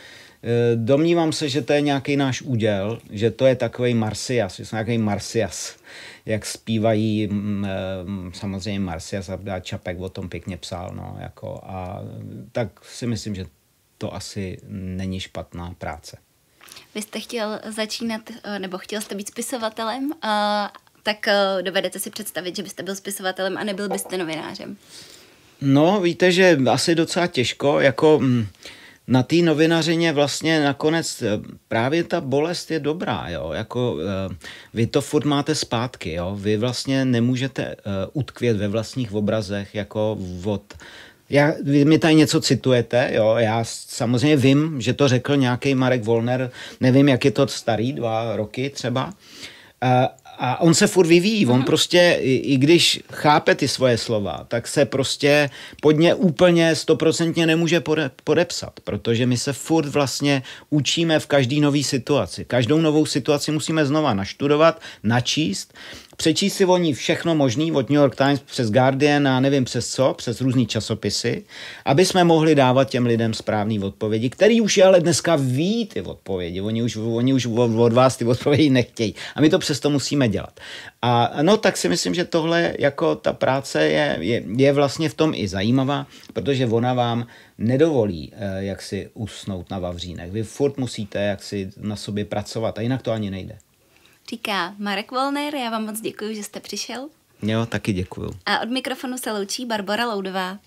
Eh, domnívám se, že to je nějaký náš úděl, že to je takový Marsias, že jsme nějaký Marsias, jak zpívají mm, eh, samozřejmě Marsias a Čapek o tom pěkně psal, no, jako, a tak si myslím, že to asi není špatná práce. Vy jste chtěl začínat, eh, nebo chtěl jste být spisovatelem, tak dovedete si představit, že byste byl spisovatelem a nebyl byste novinářem? No, víte, že asi docela těžko, jako... Mm, na té novinařině vlastně nakonec eh, právě ta bolest je dobrá, jo, jako eh, vy to furt máte zpátky, jo, vy vlastně nemůžete eh, utkvět ve vlastních obrazech, jako od já, vy mi tady něco citujete, jo, já samozřejmě vím, že to řekl nějaký Marek Volner, nevím, jak je to starý, dva roky třeba, a on se furt vyvíjí, on mhm. prostě, i, i když chápe ty svoje slova, tak se prostě pod ně úplně stoprocentně nemůže pode, podepsat, protože my se furt vlastně učíme v každý nový situaci. Každou novou situaci musíme znova naštudovat, načíst přečíst si o ní všechno možný od New York Times přes Guardian a nevím přes co, přes různý časopisy, aby jsme mohli dávat těm lidem správné odpovědi, který už je ale dneska ví ty odpovědi, oni už, oni už od vás ty odpovědi nechtějí a my to přesto musíme dělat. A no tak si myslím, že tohle jako ta práce je, je, je vlastně v tom i zajímavá, protože ona vám nedovolí eh, jak si usnout na vavřínek. Vy furt musíte jak si na sobě pracovat a jinak to ani nejde říká Marek Volner. Já vám moc děkuji, že jste přišel. Jo, taky děkuju. A od mikrofonu se loučí Barbara Loudová.